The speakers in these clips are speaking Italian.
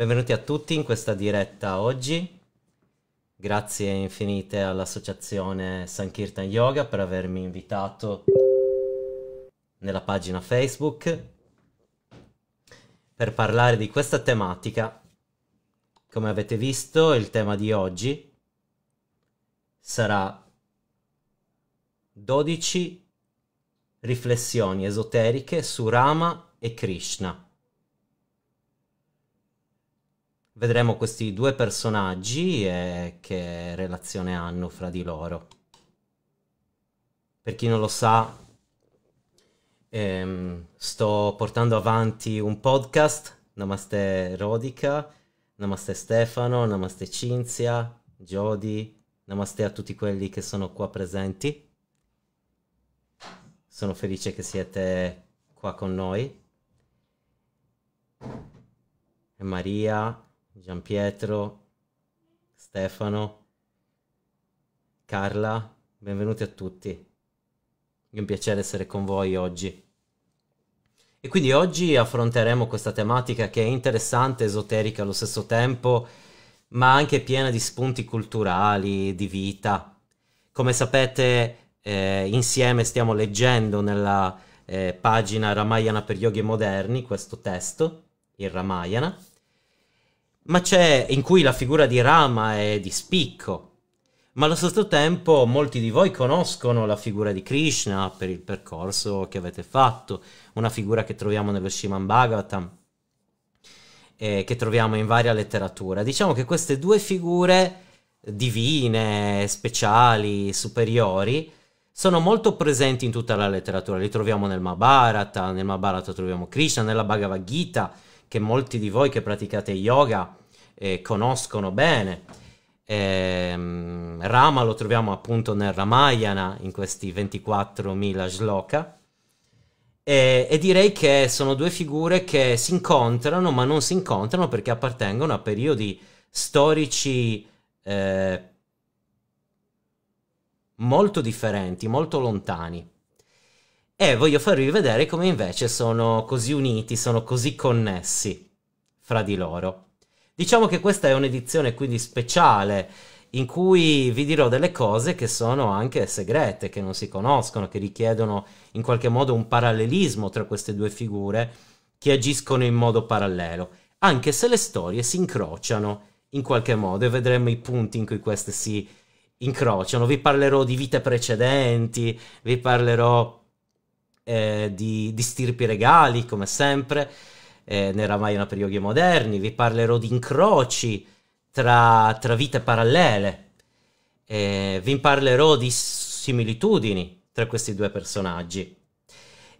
Benvenuti a tutti in questa diretta oggi. Grazie infinite all'associazione Sankirtan Yoga per avermi invitato nella pagina Facebook per parlare di questa tematica. Come avete visto, il tema di oggi sarà 12 riflessioni esoteriche su Rama e Krishna. vedremo questi due personaggi e che relazione hanno fra di loro. Per chi non lo sa, ehm, sto portando avanti un podcast, Namaste Rodica, Namaste Stefano, Namaste Cinzia, Jodi, Namaste a tutti quelli che sono qua presenti. Sono felice che siete qua con noi. E Maria, Gian Pietro, Stefano, Carla, benvenuti a tutti. È un piacere essere con voi oggi. E quindi oggi affronteremo questa tematica che è interessante, esoterica allo stesso tempo, ma anche piena di spunti culturali, di vita. Come sapete, eh, insieme stiamo leggendo nella eh, pagina Ramayana per Yogi Moderni questo testo, il Ramayana, ma c'è in cui la figura di Rama è di spicco. Ma allo stesso tempo molti di voi conoscono la figura di Krishna per il percorso che avete fatto, una figura che troviamo nello Shiman Bhagavatam, eh, che troviamo in varia letteratura. Diciamo che queste due figure divine, speciali, superiori, sono molto presenti in tutta la letteratura. Li troviamo nel Mahabharata, nel Mahabharata troviamo Krishna, nella Bhagavad Gita, che molti di voi che praticate yoga eh, conoscono bene. E, ehm, Rama lo troviamo appunto nel Ramayana, in questi 24.000 sloka. E, e, direi che sono due figure che si incontrano, ma non si incontrano perché appartengono a periodi storici eh, molto differenti, molto lontani. E voglio farvi vedere come invece sono così uniti, sono così connessi fra di loro. Diciamo che questa è un'edizione quindi speciale in cui vi dirò delle cose che sono anche segrete, che non si conoscono, che richiedono in qualche modo un parallelismo tra queste due figure che agiscono in modo parallelo, anche se le storie si incrociano in qualche modo e vedremo i punti in cui queste si incrociano. Vi parlerò di vite precedenti, vi parlerò eh, di, di stirpi regali, come sempre eh, nel Ramayana periodi moderni, vi parlerò di incroci tra, tra vite parallele, eh, vi parlerò di similitudini tra questi due personaggi.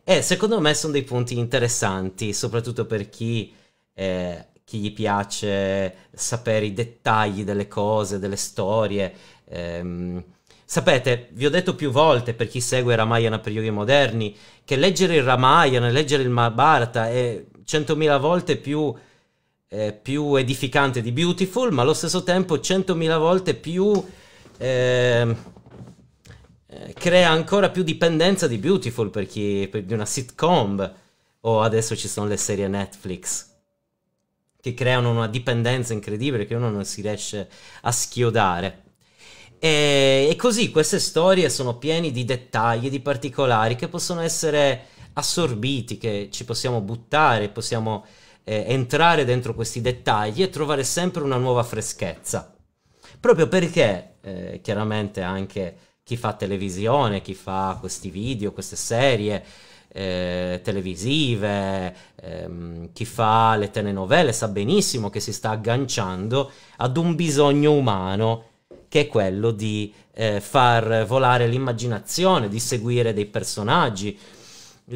E secondo me sono dei punti interessanti, soprattutto per chi, eh, chi gli piace sapere i dettagli delle cose, delle storie. Ehm, Sapete, vi ho detto più volte per chi segue Ramayana per periodi moderni che leggere il Ramayana, leggere il Mahabharata è 100.000 volte più, eh, più, edificante di Beautiful, ma allo stesso tempo 100.000 volte più... Ehm, eh, crea ancora più dipendenza di Beautiful per chi... Per, di una sitcom. O oh, adesso ci sono le serie Netflix che creano una dipendenza incredibile che uno non si riesce a schiodare. E, e così queste storie sono piene di dettagli, di particolari che possono essere assorbiti, che ci possiamo buttare, possiamo eh, entrare dentro questi dettagli e trovare sempre una nuova freschezza. Proprio perché eh, chiaramente anche chi fa televisione, chi fa questi video, queste serie, eh, televisive, ehm, chi fa le telenovele sa benissimo che si sta agganciando ad un bisogno umano che è quello di eh, far volare l'immaginazione, di seguire dei personaggi,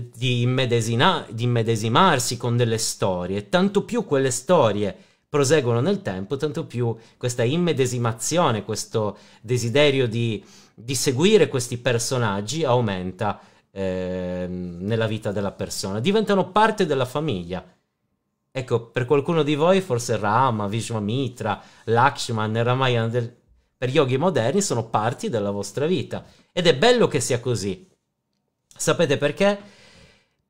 di, immedesina- di immedesimarsi con delle storie, tanto più quelle storie proseguono nel tempo, tanto più questa immedesimazione, questo desiderio di, di seguire questi personaggi aumenta eh, nella vita della persona, diventano parte della famiglia. Ecco, per qualcuno di voi forse Rama, Vishwamitra, Lakshman Ramayana del, per yogi moderni sono parti della vostra vita ed è bello che sia così. Sapete perché?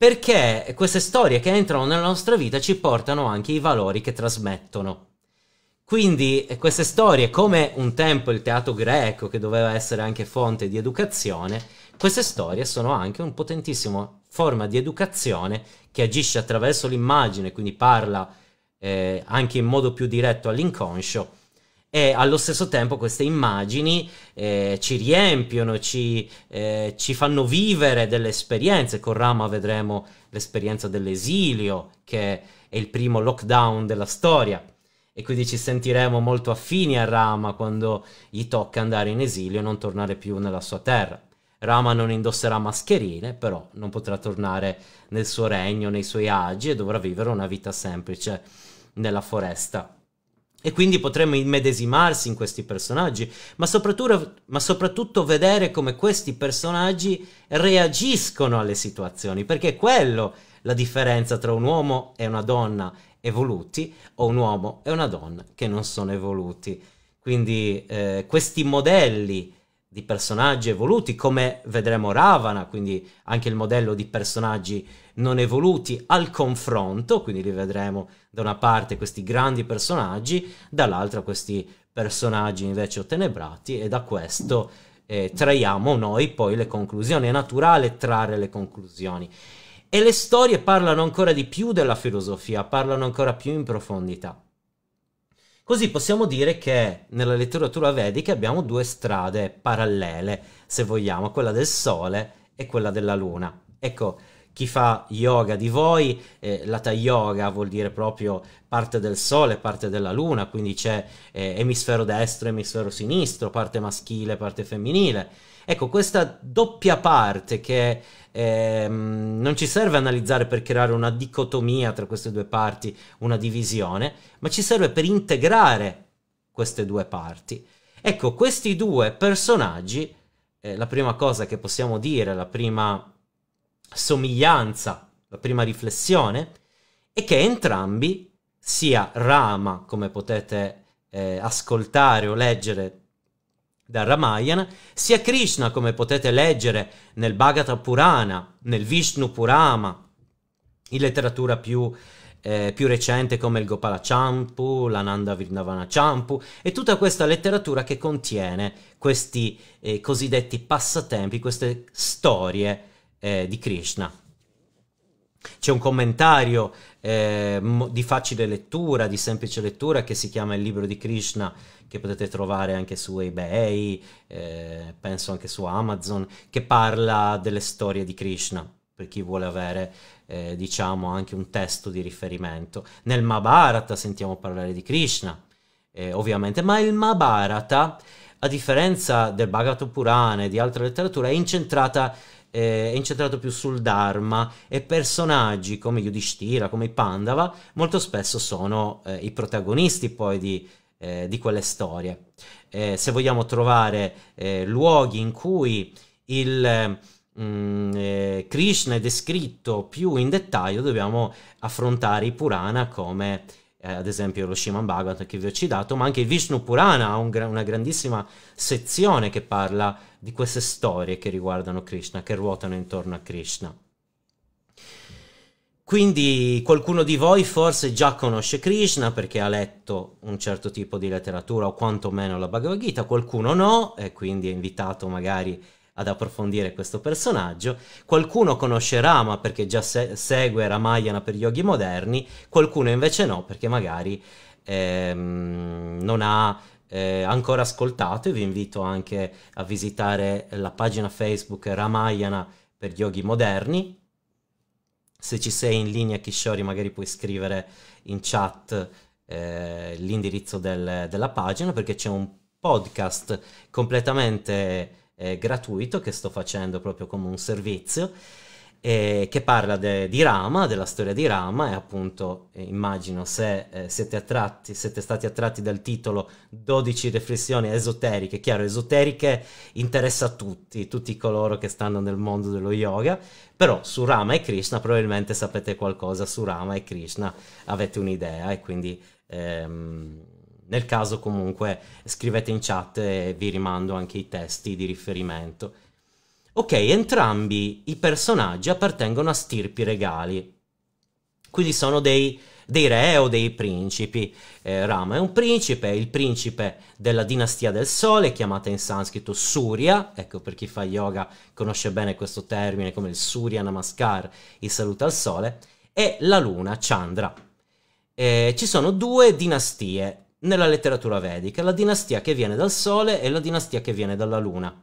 perché queste storie che entrano nella nostra vita ci portano anche i valori che trasmettono. Quindi eh, queste storie, come un tempo il teatro greco, che doveva essere anche fonte di educazione, queste storie sono anche un potentissimo forma di educazione che agisce attraverso l'immagine, quindi parla eh, anche in modo più diretto all'inconscio e allo stesso tempo queste immagini eh, ci riempiono, ci, eh, ci, fanno vivere delle esperienze. Con Rama vedremo l'esperienza dell'esilio, che è il primo lockdown della storia. E quindi ci sentiremo molto affini a Rama quando gli tocca andare in esilio e non tornare più nella sua terra. Rama non indosserà mascherine, però non potrà tornare nel suo regno, nei suoi agi e dovrà vivere una vita semplice nella foresta. E quindi potremmo immedesimarsi in questi personaggi, ma soprattutto, ma soprattutto vedere come questi personaggi reagiscono alle situazioni, perché è quello la differenza tra un uomo e una donna evoluti o un uomo e una donna che non sono evoluti. Quindi eh, questi modelli di personaggi evoluti, come vedremo Ravana, quindi anche il modello di personaggi non evoluti al confronto, quindi li vedremo da una parte questi grandi personaggi, dall'altra questi personaggi invece ottenebrati e da questo eh, traiamo noi poi le conclusioni, è naturale trarre le conclusioni. E le storie parlano ancora di più della filosofia, parlano ancora più in profondità. Così possiamo dire che nella letteratura vedica abbiamo due strade parallele, se vogliamo, quella del Sole e quella della Luna. Ecco, chi fa yoga di voi, eh, l'ata yoga vuol dire proprio parte del sole, parte della luna, quindi c'è eh, emisfero destro, emisfero sinistro, parte maschile, parte femminile. Ecco, questa doppia parte che eh, non ci serve analizzare per creare una dicotomia tra queste due parti, una divisione, ma ci serve per integrare queste due parti. Ecco, questi due personaggi, eh, la prima cosa che possiamo dire, la prima somiglianza, la prima riflessione, è che entrambi, sia Rama, come potete eh, ascoltare o leggere dal Ramayana, sia Krishna, come potete leggere nel Bhagavata Purana, nel Vishnu Purama, in letteratura più, eh, più recente come il Gopala Champu, l'Ananda Vrindavana Champu e tutta questa letteratura che contiene questi eh, cosiddetti passatempi, queste storie eh, di Krishna. C'è un commentario eh, di facile lettura, di semplice lettura, che si chiama Il libro di Krishna, che potete trovare anche su eBay, eh, penso anche su Amazon, che parla delle storie di Krishna, per chi vuole avere, eh, diciamo, anche un testo di riferimento. Nel Mahabharata sentiamo parlare di Krishna, eh, ovviamente, ma il Mahabharata, a differenza del Bhagavad Purana e di altre letterature, è incentrata eh, è incentrato più sul Dharma e personaggi come Yudhishthira, come i Pandava, molto spesso sono eh, i protagonisti poi di, eh, di quelle storie. Eh, se vogliamo trovare eh, luoghi in cui il mh, mm, eh, Krishna è descritto più in dettaglio, dobbiamo affrontare i Purana come eh, ad esempio lo Shiman Bhagavat che vi ho citato, ma anche Vishnu Purana ha un gra- una grandissima sezione che parla di queste storie che riguardano Krishna, che ruotano intorno a Krishna. Quindi qualcuno di voi forse già conosce Krishna perché ha letto un certo tipo di letteratura o quantomeno la Bhagavad Gita, qualcuno no e quindi è invitato magari a ad approfondire questo personaggio. Qualcuno conosce Rama perché già se- segue Ramayana per yoghi moderni, qualcuno invece no perché magari ehm, non ha eh, ancora ascoltato e vi invito anche a visitare la pagina Facebook Ramayana per yoghi moderni. Se ci sei in linea Kishori magari puoi scrivere in chat eh, l'indirizzo del, della pagina perché c'è un podcast completamente eh, gratuito che sto facendo proprio come un servizio eh, che parla de, di Rama, della storia di Rama e appunto eh, immagino se eh, siete, attratti, siete stati attratti dal titolo 12 riflessioni esoteriche, chiaro esoteriche interessa a tutti, tutti coloro che stanno nel mondo dello yoga, però su Rama e Krishna probabilmente sapete qualcosa, su Rama e Krishna avete un'idea e quindi... Ehm, nel caso comunque scrivete in chat e vi rimando anche i testi di riferimento. Ok, entrambi i personaggi appartengono a stirpi regali, quindi sono dei, dei re o dei principi. Eh, Rama è un principe, il principe della dinastia del sole, chiamata in sanscrito Surya, ecco per chi fa yoga conosce bene questo termine come il Surya Namaskar, il saluto al sole, e la luna, Chandra. Eh, ci sono due dinastie, nella letteratura vedica, la dinastia che viene dal Sole e la dinastia che viene dalla Luna.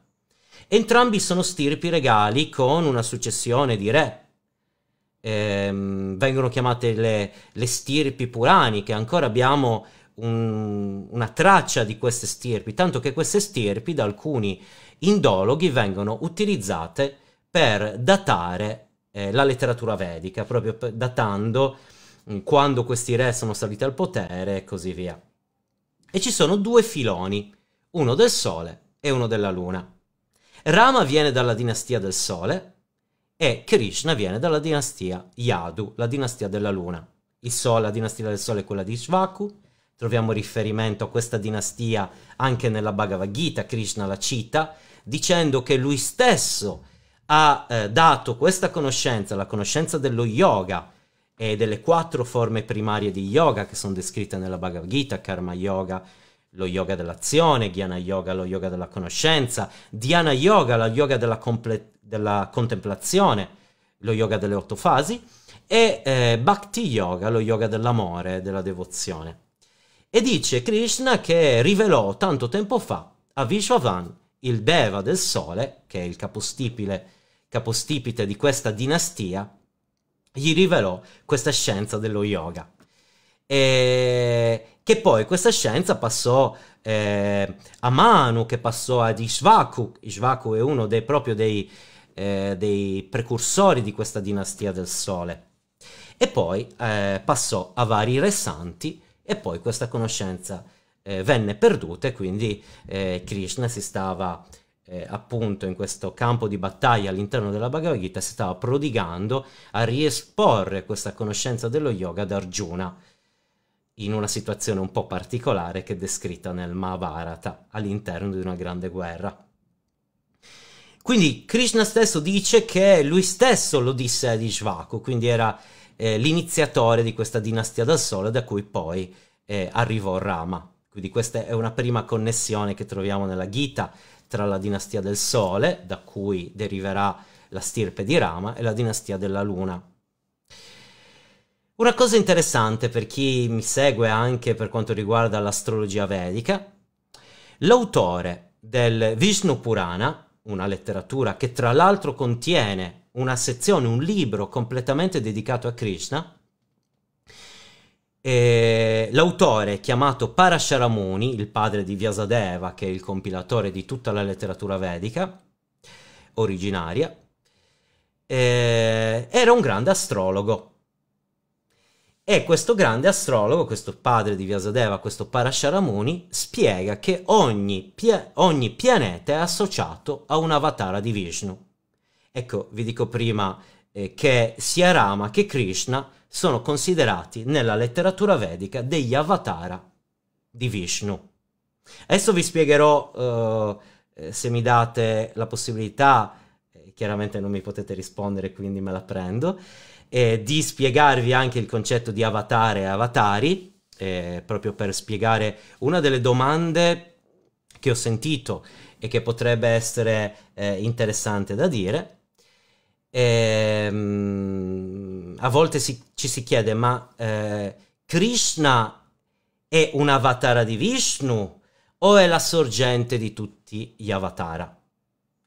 Entrambi sono stirpi regali con una successione di re. Ehm, vengono chiamate le, le, stirpi puraniche, ancora abbiamo un, una traccia di queste stirpi, tanto che queste stirpi da alcuni indologhi vengono utilizzate per datare eh, la letteratura vedica, proprio datando mm, quando questi re sono saliti al potere e così via e ci sono due filoni, uno del Sole e uno della Luna. Rama viene dalla dinastia del Sole e Krishna viene dalla dinastia Yadu, la dinastia della Luna. Il Sole, la dinastia del Sole è quella di Shvaku, troviamo riferimento a questa dinastia anche nella Bhagavad Gita, Krishna la cita, dicendo che lui stesso ha eh, dato questa conoscenza, la conoscenza dello yoga, e delle quattro forme primarie di yoga che sono descritte nella Bhagavad Gita, Karma Yoga, lo yoga dell'azione, Jnana Yoga, lo yoga della conoscenza, Dhyana Yoga, lo yoga della, della contemplazione, lo yoga delle otto fasi, e eh, Bhakti Yoga, lo yoga dell'amore, della devozione. E dice Krishna che rivelò tanto tempo fa a Vishwavan, il Deva del Sole, che è il capostipite di questa dinastia, gli rivelò questa scienza dello yoga. E eh, che poi questa scienza passò eh, a Manu, che passò ad Ishvaku. Ishvaku è uno dei, proprio dei, eh, dei precursori di questa dinastia del sole. E poi eh, passò a vari re santi e poi questa conoscenza eh, venne perduta e quindi eh, Krishna si stava eh, appunto in questo campo di battaglia all'interno della Bhagavad Gita si stava prodigando a riesporre questa conoscenza dello yoga ad Arjuna in una situazione un po' particolare che è descritta nel Mahabharata all'interno di una grande guerra. Quindi Krishna stesso dice che lui stesso lo disse ad Ishvaku, quindi era eh, l'iniziatore di questa dinastia del sole da cui poi eh, arrivò Rama. Quindi questa è una prima connessione che troviamo nella Gita tra la dinastia del Sole, da cui deriverà la stirpe di Rama, e la dinastia della Luna. Una cosa interessante per chi mi segue anche per quanto riguarda l'astrologia vedica, l'autore del Vishnu Purana, una letteratura che tra l'altro contiene una sezione, un libro completamente dedicato a Krishna, e eh, l'autore, chiamato Parasharamuni, il padre di Vyasadeva, che è il compilatore di tutta la letteratura vedica originaria, eh, era un grande astrologo. E questo grande astrologo, questo padre di Vyasadeva, questo Parasharamuni, spiega che ogni, pia- ogni pianeta è associato a un avatara di Vishnu. Ecco, vi dico prima eh, che sia Rama che Krishna sono considerati nella letteratura vedica degli avatara di Vishnu. Adesso vi spiegherò eh, eh se mi date la possibilità, eh, chiaramente non mi potete rispondere quindi me la prendo, eh, di spiegarvi anche il concetto di avatar e avatari, eh, proprio per spiegare una delle domande che ho sentito e che potrebbe essere interessante da dire. Ehm a volte si, ci si chiede, ma eh, Krishna è un avatara di Vishnu o è la sorgente di tutti gli avatara?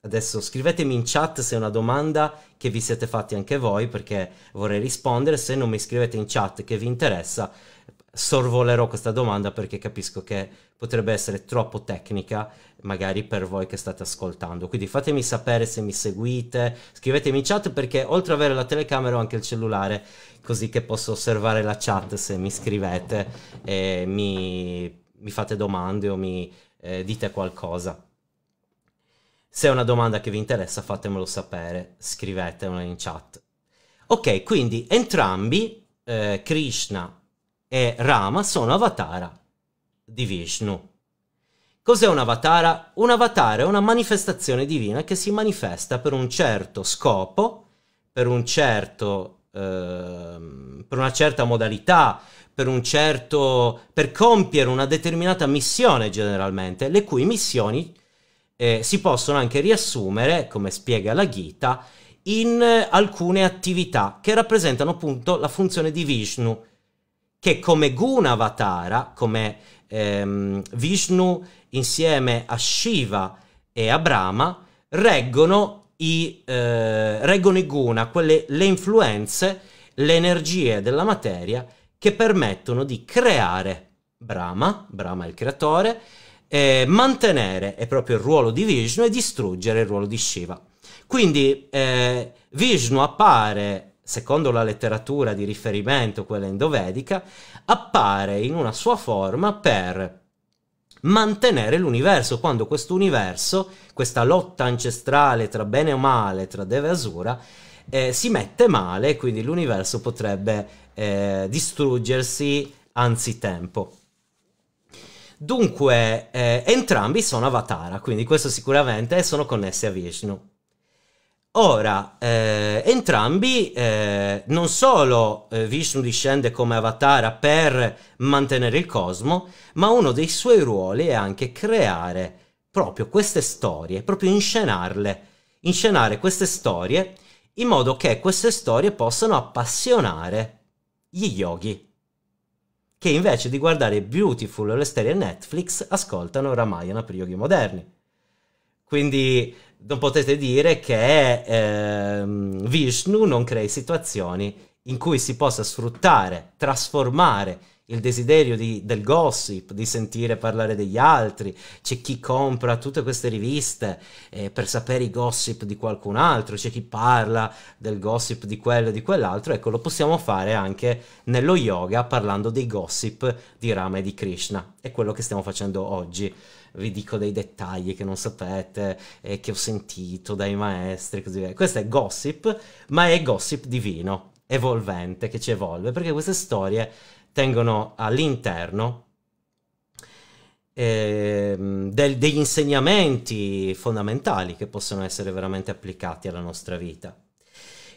Adesso scrivetemi in chat se è una domanda che vi siete fatti anche voi perché vorrei rispondere, se non mi scrivete in chat che vi interessa sorvolerò questa domanda perché capisco che potrebbe essere troppo tecnica magari per voi che state ascoltando. Quindi fatemi sapere se mi seguite, scrivetemi in chat perché oltre ad avere la telecamera ho anche il cellulare così che posso osservare la chat se mi scrivete e mi, mi fate domande o mi eh, dite qualcosa. Se è una domanda che vi interessa fatemelo sapere, scrivetemela in chat. Ok, quindi entrambi, eh, Krishna e Rama sono avatara di Vishnu. Cos'è un avatara? Un avatara è una manifestazione divina che si manifesta per un certo scopo, per, un certo, eh, per una certa modalità, per, un certo, per compiere una determinata missione generalmente, le cui missioni eh, si possono anche riassumere, come spiega la Gita, in alcune attività che rappresentano appunto la funzione di Vishnu, che come Gunavatara, come ehm, Vishnu insieme a Shiva e a Brahma, reggono i, eh, reggono i guna, quelle, le influenze, le energie della materia che permettono di creare Brahma, Brahma è il creatore, eh, mantenere è proprio il ruolo di Vishnu e distruggere il ruolo di Shiva. Quindi eh, Vishnu appare secondo la letteratura di riferimento, quella endovedica, appare in una sua forma per mantenere l'universo, quando questo universo, questa lotta ancestrale tra bene o male, tra Deva e Asura, eh, si mette male, quindi l'universo potrebbe eh, distruggersi anzitempo. Dunque, eh, entrambi sono avatara, quindi questo sicuramente sono connessi a Vishnu. Ora, eh, entrambi, eh, non solo eh, Vishnu discende come avatar per mantenere il cosmo, ma uno dei suoi ruoli è anche creare proprio queste storie, proprio inscenarle, inscenare queste storie in modo che queste storie possano appassionare gli yogi, che invece di guardare Beautiful o le serie Netflix ascoltano Ramayana per yogi moderni. Quindi non potete dire che eh, Vishnu non crei situazioni in cui si possa sfruttare, trasformare il desiderio di, del gossip, di sentire parlare degli altri, c'è chi compra tutte queste riviste eh, per sapere i gossip di qualcun altro, c'è chi parla del gossip di quello e di quell'altro, ecco lo possiamo fare anche nello yoga parlando dei gossip di Rama e di Krishna, è quello che stiamo facendo oggi vi dico dei dettagli che non sapete, e che ho sentito dai maestri così via. Questo è gossip, ma è gossip divino, evolvente, che ci evolve, perché queste storie tengono all'interno eh, del, degli insegnamenti fondamentali che possono essere veramente applicati alla nostra vita.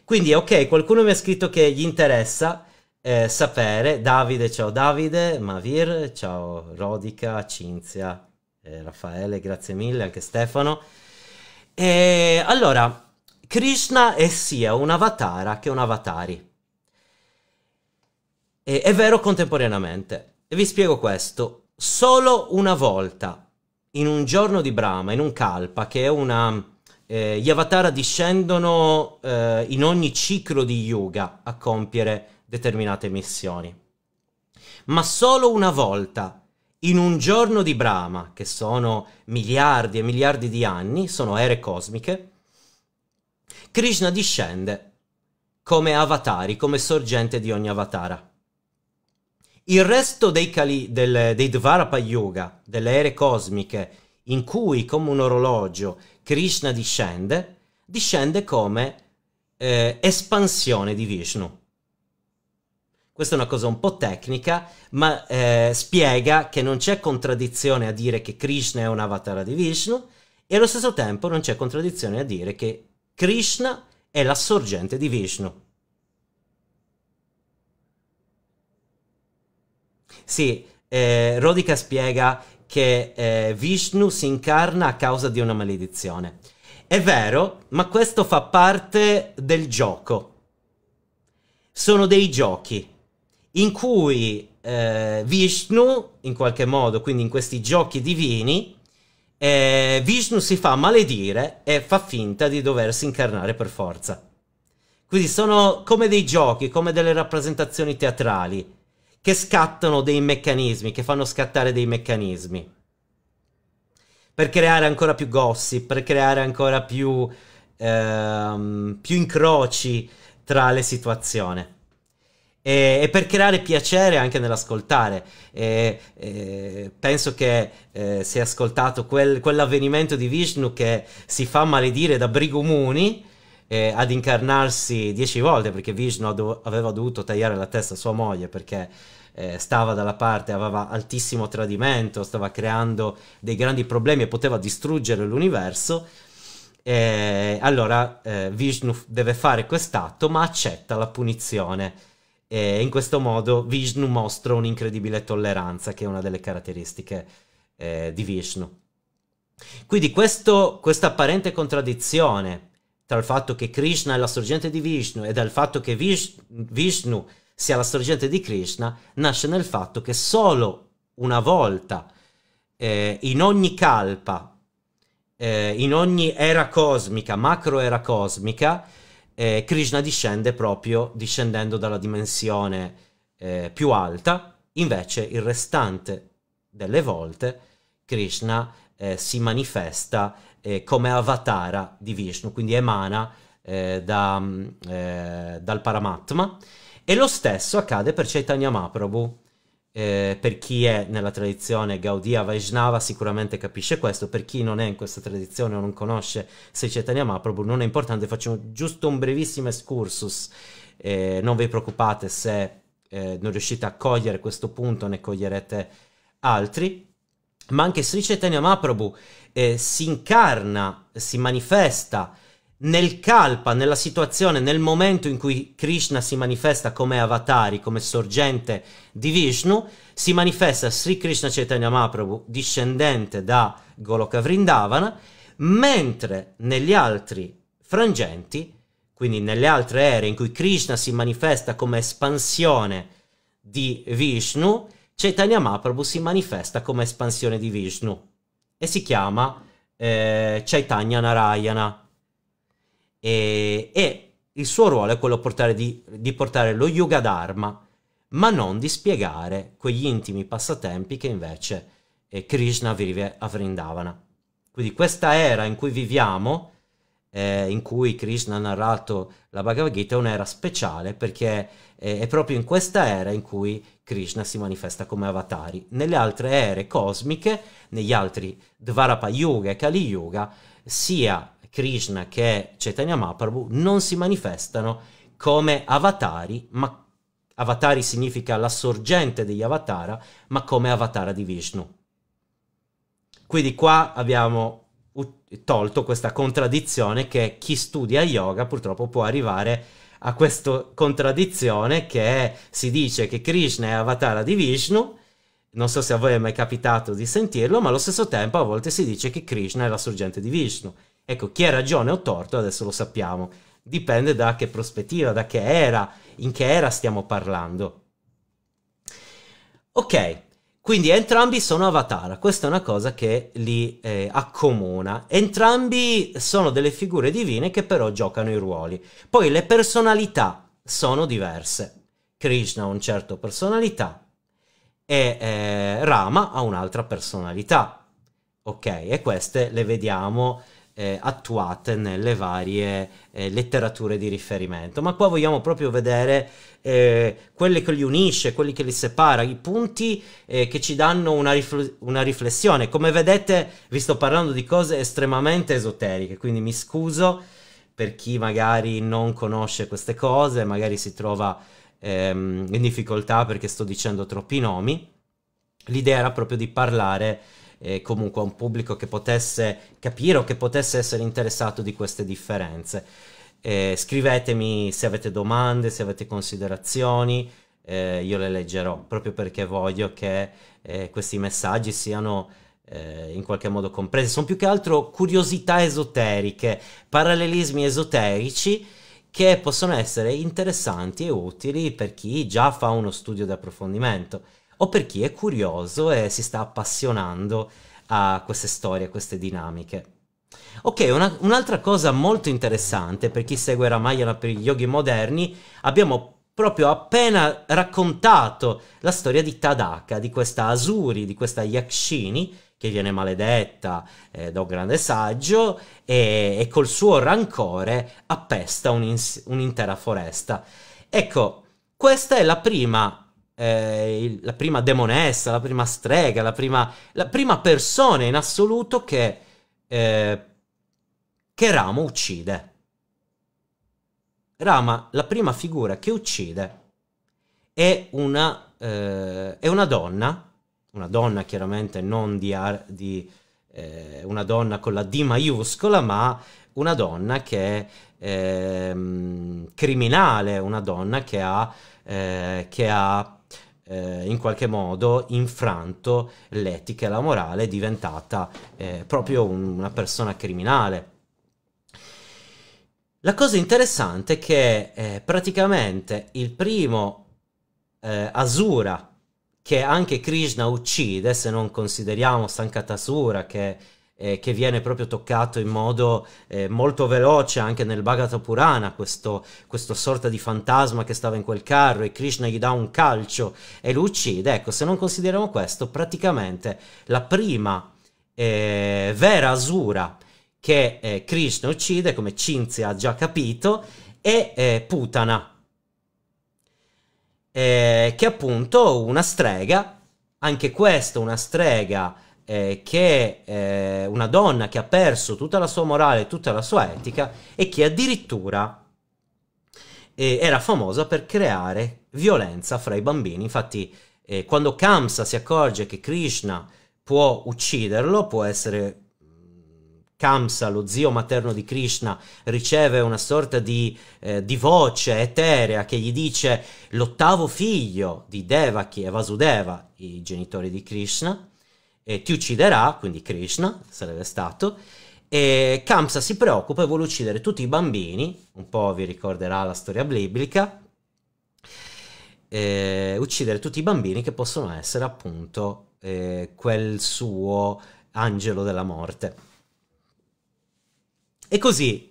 Quindi, ok, qualcuno mi ha scritto che gli interessa eh, sapere. Davide, ciao Davide, Mavir, ciao Rodica, Cinzia, eh, Raffaele, grazie mille, anche Stefano. E allora, Krishna è sia un avatara che un avatari. E, è vero contemporaneamente. E vi spiego questo. Solo una volta, in un giorno di Brahma, in un kalpa, che è una... Eh, gli avatara discendono eh, in ogni ciclo di yoga a compiere determinate missioni. Ma solo una volta in un giorno di Brahma, che sono miliardi e miliardi di anni, sono ere cosmiche, Krishna discende come avatari, come sorgente di ogni avatara. Il resto dei, Kali, del, dei Dvarapa Yuga, delle ere cosmiche, in cui come un orologio Krishna discende, discende come eh, espansione di Vishnu questa è una cosa un po' tecnica, ma eh, spiega che non c'è contraddizione a dire che Krishna è un avatar di Vishnu e allo stesso tempo non c'è contraddizione a dire che Krishna è la sorgente di Vishnu. Sì, eh, Rodica spiega che eh, Vishnu si incarna a causa di una maledizione. È vero, ma questo fa parte del gioco. Sono dei giochi in cui eh, Vishnu, in qualche modo, quindi in questi giochi divini, eh, Vishnu si fa maledire e fa finta di doversi incarnare per forza. Quindi sono come dei giochi, come delle rappresentazioni teatrali che scattano dei meccanismi, che fanno scattare dei meccanismi per creare ancora più gossip, per creare ancora più, ehm, più incroci tra le situazioni e, e, per creare piacere anche nell'ascoltare. E, e penso che eh, si è ascoltato quel, quell'avvenimento di Vishnu che si fa maledire da Brigumuni eh, ad incarnarsi dieci volte perché Vishnu do aveva dovuto tagliare la testa a sua moglie perché eh, stava dalla parte, aveva altissimo tradimento, stava creando dei grandi problemi e poteva distruggere l'universo. Eh, allora eh, Vishnu deve fare quest'atto, ma accetta la punizione e in questo modo Vishnu mostra un'incredibile tolleranza che è una delle caratteristiche eh, di Vishnu. Quindi questo, questa apparente contraddizione tra il fatto che Krishna è la sorgente di Vishnu e dal fatto che Vish, Vishnu sia la sorgente di Krishna nasce nel fatto che solo una volta eh, in ogni kalpa, eh, in ogni era cosmica, macro era cosmica, eh, Krishna discende proprio discendendo dalla dimensione eh, più alta, invece il restante delle volte Krishna eh, si manifesta eh, come avatara di Vishnu, quindi emana eh, da, mm, eh, dal Paramatma. E lo stesso accade per Chaitanya Mahaprabhu. Eh, per chi è nella tradizione Gaudia Vaishnava sicuramente capisce questo, per chi non è in questa tradizione o non conosce Sri Chaitanya Mahaprabhu non è importante, faccio giusto un brevissimo excursus, eh, non vi preoccupate se eh, non riuscite a cogliere questo punto, ne coglierete altri, ma anche Sri Chaitanya Mahaprabhu eh, si incarna, si manifesta nel kalpa, nella situazione, nel momento in cui Krishna si manifesta come avatari, come sorgente di Vishnu, si manifesta Sri Krishna Chaitanya Mahaprabhu discendente da Goloka Vrindavana, mentre negli altri frangenti, quindi nelle altre ere in cui Krishna si manifesta come espansione di Vishnu, Chaitanya Mahaprabhu si manifesta come espansione di Vishnu e si chiama eh, Chaitanya Narayana e, e il suo ruolo è quello portare di, di portare lo yoga dharma, ma non di spiegare quegli intimi passatempi che invece eh, Krishna vive a Vrindavana. Quindi questa era in cui viviamo, eh, in cui Krishna ha narrato la Bhagavad Gita, è un'era speciale perché eh, è proprio in questa era in cui Krishna si manifesta come avatari. Nelle altre ere cosmiche, negli altri Dvarapa Yuga e Kali Yuga, sia Krishna che è Chaitanya Mahaprabhu non si manifestano come avatari, ma avatari significa la sorgente degli avatara, ma come avatara di Vishnu. Quindi qua abbiamo tolto questa contraddizione che chi studia yoga purtroppo può arrivare a questa contraddizione che si dice che Krishna è avatara di Vishnu, non so se a voi è mai capitato di sentirlo, ma allo stesso tempo a volte si dice che Krishna è la sorgente di Vishnu. Ecco, chi ha ragione o torto adesso lo sappiamo, dipende da che prospettiva, da che era, in che era stiamo parlando. Ok, quindi entrambi sono avatar, questa è una cosa che li eh, accomuna. Entrambi sono delle figure divine che però giocano i ruoli. Poi le personalità sono diverse. Krishna ha un certo personalità e eh, Rama ha un'altra personalità. Ok, e queste le vediamo eh, attuate nelle varie eh, letterature di riferimento. Ma qua vogliamo proprio vedere eh, quelli che li unisce, quelli che li separa, i punti eh, che ci danno una, rifl- una, riflessione. Come vedete, vi sto parlando di cose estremamente esoteriche, quindi mi scuso per chi magari non conosce queste cose, magari si trova ehm, in difficoltà perché sto dicendo troppi nomi. L'idea era proprio di parlare eh, comunque a un pubblico che potesse capire o che potesse essere interessato di queste differenze. Eh, scrivetemi se avete domande, se avete considerazioni, eh, io le leggerò proprio perché voglio che eh, questi messaggi siano eh, in qualche modo compresi. Sono più che altro curiosità esoteriche, parallelismi esoterici che possono essere interessanti e utili per chi già fa uno studio di approfondimento o per chi è curioso e si sta appassionando a queste storie, a queste dinamiche. Ok, un'altra cosa molto interessante per chi segue Ramayana per gli yogi moderni, abbiamo proprio appena raccontato la storia di Tadaka, di questa Asuri, di questa Yakshini, che viene maledetta eh, da un grande saggio e, e, col suo rancore appesta un'intera foresta. Ecco, questa è la prima eh, il, la prima demonessa, la prima strega, la prima, la prima persona in assoluto che, eh, che Ramo uccide. Rama, la prima figura che uccide è una, eh, è una donna, una donna chiaramente non di, di eh, una donna con la D maiuscola, ma una donna che è eh, criminale, una donna che ha, eh, che ha eh, in qualche modo infranto l'etica e la morale, è diventata eh, proprio un, una persona criminale. La cosa interessante è che eh, praticamente il primo eh, Asura che anche Krishna uccide, se non consideriamo Sankatasura che eh, che viene proprio toccato in modo eh, molto veloce anche nel Bhagavata Purana, questo, questo, sorta di fantasma che stava in quel carro e Krishna gli dà un calcio e lo uccide. Ecco, se non consideriamo questo, praticamente la prima eh, vera asura che eh, Krishna uccide, come Cinzia ha già capito, è eh, Putana. Eh, che è appunto una strega, anche questa una strega eh, che è eh, una donna che ha perso tutta la sua morale, tutta la sua etica e che addirittura eh, era famosa per creare violenza fra i bambini. Infatti, eh, quando Kamsa si accorge che Krishna può ucciderlo, può essere mm, Kamsa, lo zio materno di Krishna, riceve una sorta di, eh, di, voce eterea che gli dice l'ottavo figlio di Devaki e Vasudeva, i genitori di Krishna, eh, ti ucciderà, quindi Krishna sarebbe stato, e Kamsa si preoccupa e vuole uccidere tutti i bambini, un po' vi ricorderà la storia biblica, eh, uccidere tutti i bambini che possono essere appunto eh, quel suo angelo della morte. E così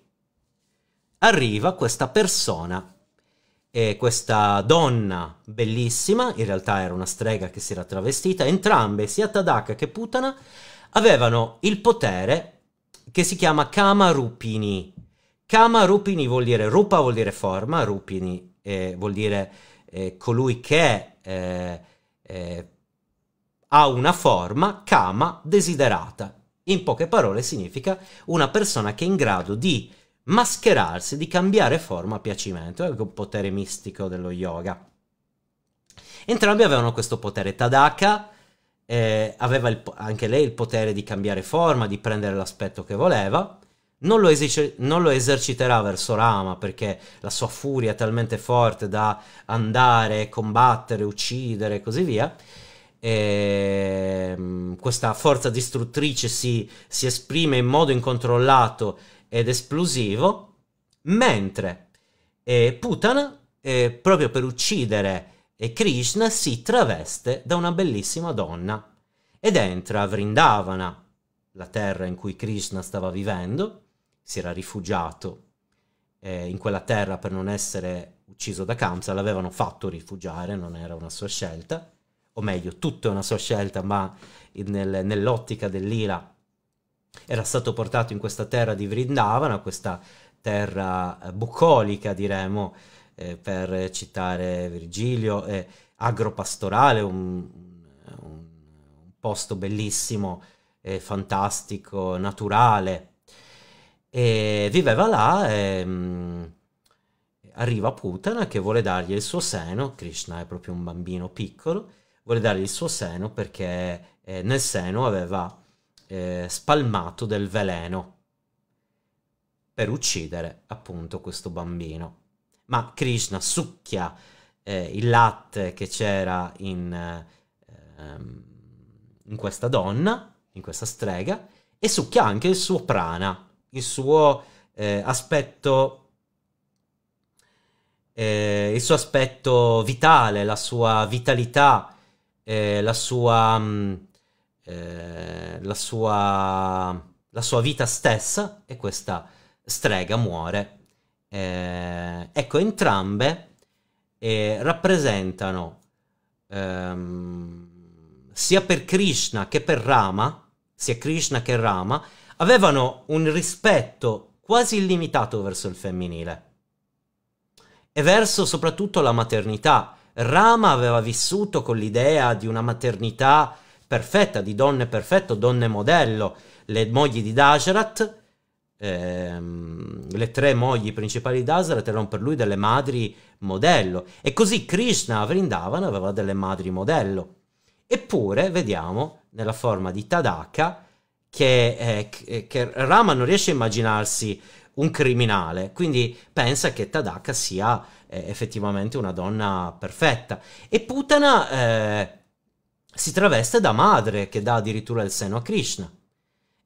arriva questa persona e questa donna bellissima, in realtà era una strega che si era travestita, entrambe, sia Tadaka che Putana, avevano il potere che si chiama Kama Rupini. Kama Rupini vuol dire, Rupa vuol dire forma, Rupini eh, vuol dire eh, colui che eh, eh, ha una forma, Kama, desiderata. In poche parole significa una persona che è in grado di mascherarsi, di cambiare forma a piacimento, è un potere mistico dello yoga. Entrambi avevano questo potere. Tadaka eh, aveva il, anche lei il potere di cambiare forma, di prendere l'aspetto che voleva. Non lo, esice, non lo, eserciterà verso Rama perché la sua furia è talmente forte da andare, combattere, uccidere e così via. E, ehm, questa forza distruttrice si, si esprime in modo incontrollato ed esplosivo, mentre eh, Putana, eh, proprio per uccidere eh, Krishna, si traveste da una bellissima donna ed entra a Vrindavana, la terra in cui Krishna stava vivendo, si era rifugiato eh, in quella terra per non essere ucciso da Kamsa, l'avevano fatto rifugiare, non era una sua scelta, o meglio, tutto è una sua scelta, ma nel, nell'ottica dell'ira era stato portato in questa terra di Vrindavana, questa terra eh, bucolica diremmo, eh, per citare Virgilio, eh, agropastorale, un, un, posto bellissimo, eh, fantastico, naturale. E viveva là e mh, mm, arriva Putana che vuole dargli il suo seno, Krishna è proprio un bambino piccolo, vuole dargli il suo seno perché eh, nel seno aveva eh, spalmato del veleno per uccidere appunto questo bambino. Ma Krishna succhia eh, il latte che c'era in, eh, ehm, in questa donna, in questa strega, e succhia anche il suo prana, il suo eh, aspetto eh, il suo aspetto vitale, la sua vitalità, eh, la sua mh, mm, eh, la, sua, la, sua, vita stessa e questa strega muore. Eh, ecco, entrambe eh, rappresentano ehm, sia per Krishna che per Rama, sia Krishna che Rama, avevano un rispetto quasi illimitato verso il femminile e verso soprattutto la maternità. Rama aveva vissuto con l'idea di una maternità perfetta, di donne perfetto, donne modello, le mogli di Dajarat, ehm, le tre mogli principali di Dajarat erano per lui delle madri modello. E così Krishna a Vrindavan aveva delle madri modello. Eppure, vediamo, nella forma di Tadaka, che, eh, eh, che Rama non riesce a immaginarsi un criminale, quindi pensa che Tadaka sia eh, effettivamente una donna perfetta. E Putana eh, si traveste da madre che dà addirittura il seno a Krishna.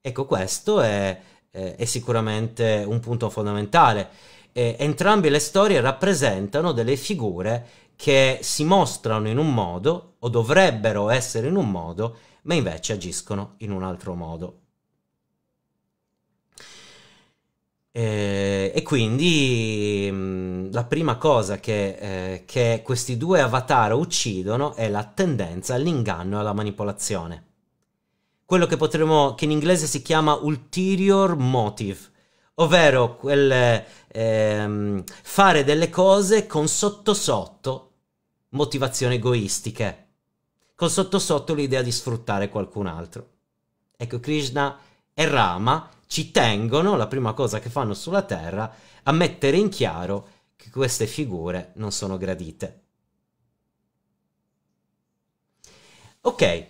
Ecco, questo è, è, sicuramente un punto fondamentale. E entrambe le storie rappresentano delle figure che si mostrano in un modo o dovrebbero essere in un modo, ma invece agiscono in un altro modo. Eh, e quindi mh, mm, la prima cosa che, eh, che, questi due avatar uccidono è la tendenza all'inganno e alla manipolazione. Quello che potremmo, che in inglese si chiama ulterior motive, ovvero quel ehm, fare delle cose con sotto sotto motivazioni egoistiche, con sotto sotto l'idea di sfruttare qualcun altro. Ecco, Krishna e Rama ci tengono, la prima cosa che fanno sulla Terra, a mettere in chiaro che queste figure non sono gradite. Ok,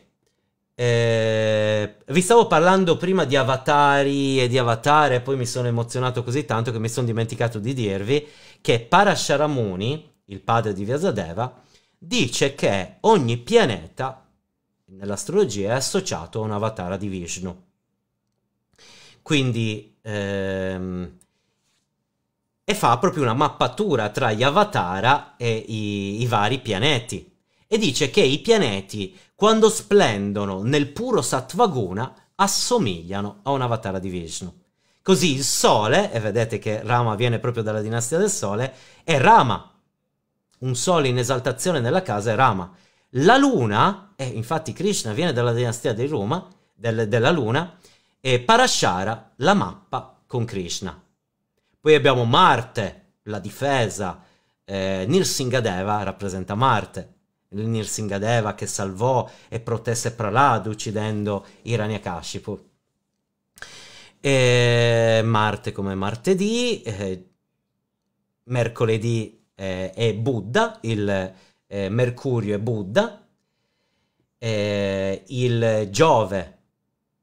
eh, vi stavo parlando prima di avatari e di avatare, poi mi sono emozionato così tanto che mi sono dimenticato di dirvi che Parasharamuni, il padre di Vyasadeva, dice che ogni pianeta nell'astrologia è associato a un avatara di Vishnu. Quindi ehm, e fa proprio una mappatura tra gli avatara e i, i vari pianeti. E dice che i pianeti, quando splendono nel puro Satvaguna, assomigliano a un avatara di Vishnu. Così il Sole, e vedete che Rama viene proprio dalla dinastia del Sole, è Rama. Un Sole in esaltazione nella casa è Rama. La Luna, e infatti Krishna viene dalla dinastia di Ruma, del, della Luna, e Parashara, la mappa con Krishna. Poi abbiamo Marte, la difesa, eh, Nirsingadeva rappresenta Marte, il Nirsingadeva che salvò e protesse Pralad uccidendo Iraniakashipu. E Marte come martedì, eh, mercoledì eh, è Buddha, il eh, Mercurio è Buddha, eh, il Giove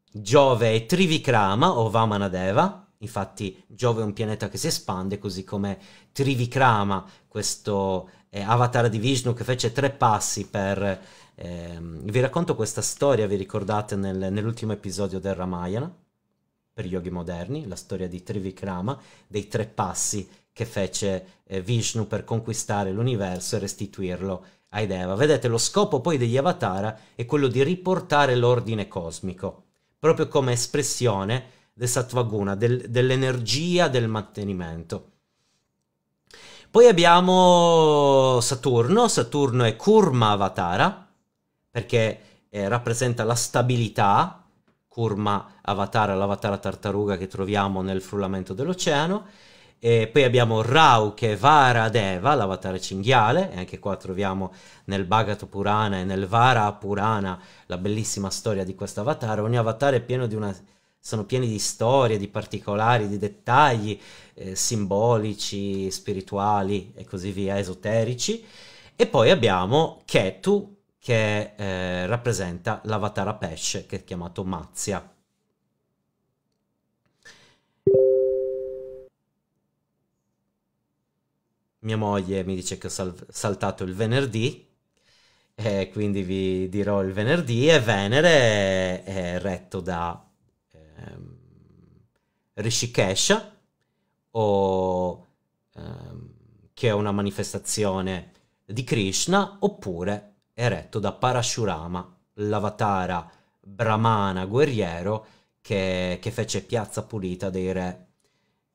Giove è Trivikrama o Vamanadeva, infatti Giove è un pianeta che si espande, così come Trivikrama, questo eh, avatar di Vishnu che fece tre passi per... Ehm, vi racconto questa storia, vi ricordate, nel, nell'ultimo episodio del Ramayana, per gli yogi moderni, la storia di Trivikrama, dei tre passi che fece eh, Vishnu per conquistare l'universo e restituirlo ai Deva. Vedete, lo scopo poi degli Avatara è quello di riportare l'ordine cosmico proprio come espressione del sattvaguna, del, dell'energia del mantenimento. Poi abbiamo Saturno, Saturno è Kurma Avatara, perché eh, rappresenta la stabilità, Kurma Avatara, l'avatara tartaruga che troviamo nel frullamento dell'oceano, e poi abbiamo Rau che è Varadeva, l'avatar cinghiale, e anche qua troviamo nel Bhagavad Purana e nel Vara Purana la bellissima storia di questo avatar. Ogni avatar è pieno di una sono pieni di storie, di particolari, di dettagli eh, simbolici, spirituali e così via, esoterici. E poi abbiamo Ketu che eh, rappresenta l'avatar pesce che è chiamato Mazia. mia moglie mi dice che ho sal- saltato il venerdì, e quindi vi dirò il venerdì, e Venere è retto da ehm, Rishikesh, o, ehm, che è una manifestazione di Krishna, oppure è retto da Parashurama, l'avatara brahmana guerriero che, che fece piazza pulita dei re,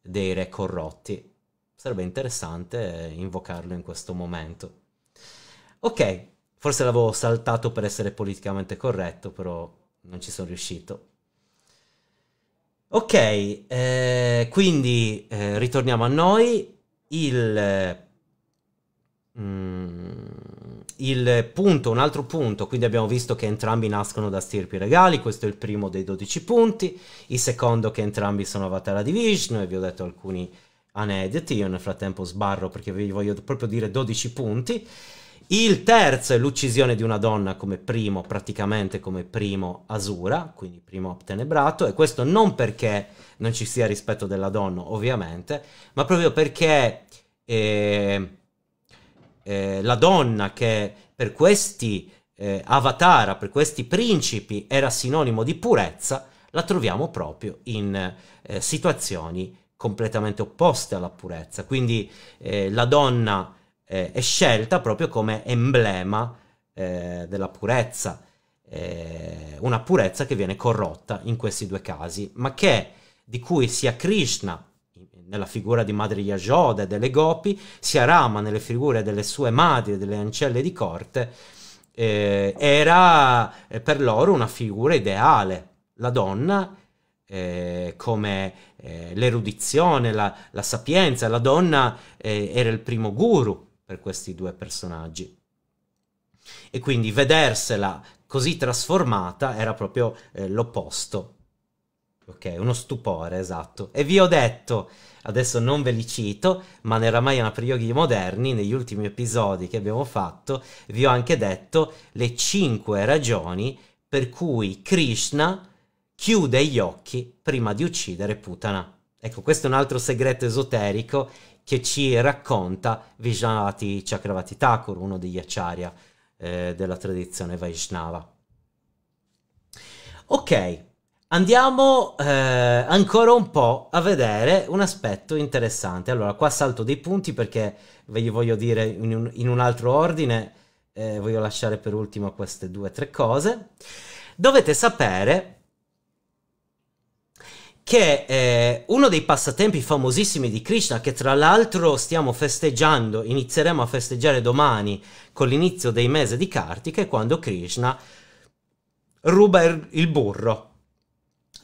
dei re corrotti sarebbe interessante invocarlo in questo momento. Ok, forse l'avevo saltato per essere politicamente corretto, però non ci sono riuscito. Ok, eh, quindi eh, ritorniamo a noi. Il, mm, il, punto, un altro punto, quindi abbiamo visto che entrambi nascono da stirpi regali, questo è il primo dei 12 punti, il secondo che entrambi sono avatar a division, e vi ho detto alcuni a ah, Io nel frattempo sbarro perché vi voglio proprio dire 12 punti. Il terzo è l'uccisione di una donna come primo, praticamente come primo Asura, quindi primo obtenebrato, e questo non perché non ci sia rispetto della donna, ovviamente, ma proprio perché eh, eh, la donna che per questi eh, avatara, per questi principi era sinonimo di purezza, la troviamo proprio in eh, situazioni completamente opposte alla purezza. Quindi eh, la donna eh, è scelta proprio come emblema eh, della purezza, eh, una purezza che viene corrotta in questi due casi, ma che di cui sia Krishna nella figura di madre Yashoda e delle Gopi, sia Rama nelle figure delle sue madri, e delle ancelle di corte, eh, era eh, per loro una figura ideale. La donna eh, come eh, l'erudizione, la, la, sapienza. La donna eh, era il primo guru per questi due personaggi. E quindi vedersela così trasformata era proprio eh, l'opposto. Ok, uno stupore, esatto. E vi ho detto, adesso non ve li cito, ma nel Ramayana Priyoghi moderni, negli ultimi episodi che abbiamo fatto, vi ho anche detto le cinque ragioni per cui Krishna chiude gli occhi prima di uccidere Putana. Ecco, questo è un altro segreto esoterico che ci racconta Vijayati Chakravati Thakur, uno degli acciaria eh, della tradizione Vaishnava. Ok, andiamo eh, ancora un po' a vedere un aspetto interessante. Allora, qua salto dei punti perché ve li voglio dire in un, in un altro ordine, eh, voglio lasciare per ultimo queste due o tre cose. Dovete sapere che è eh, uno dei passatempi famosissimi di Krishna, che tra l'altro stiamo festeggiando, inizieremo a festeggiare domani con l'inizio dei mesi di Kartika, quando Krishna ruba il burro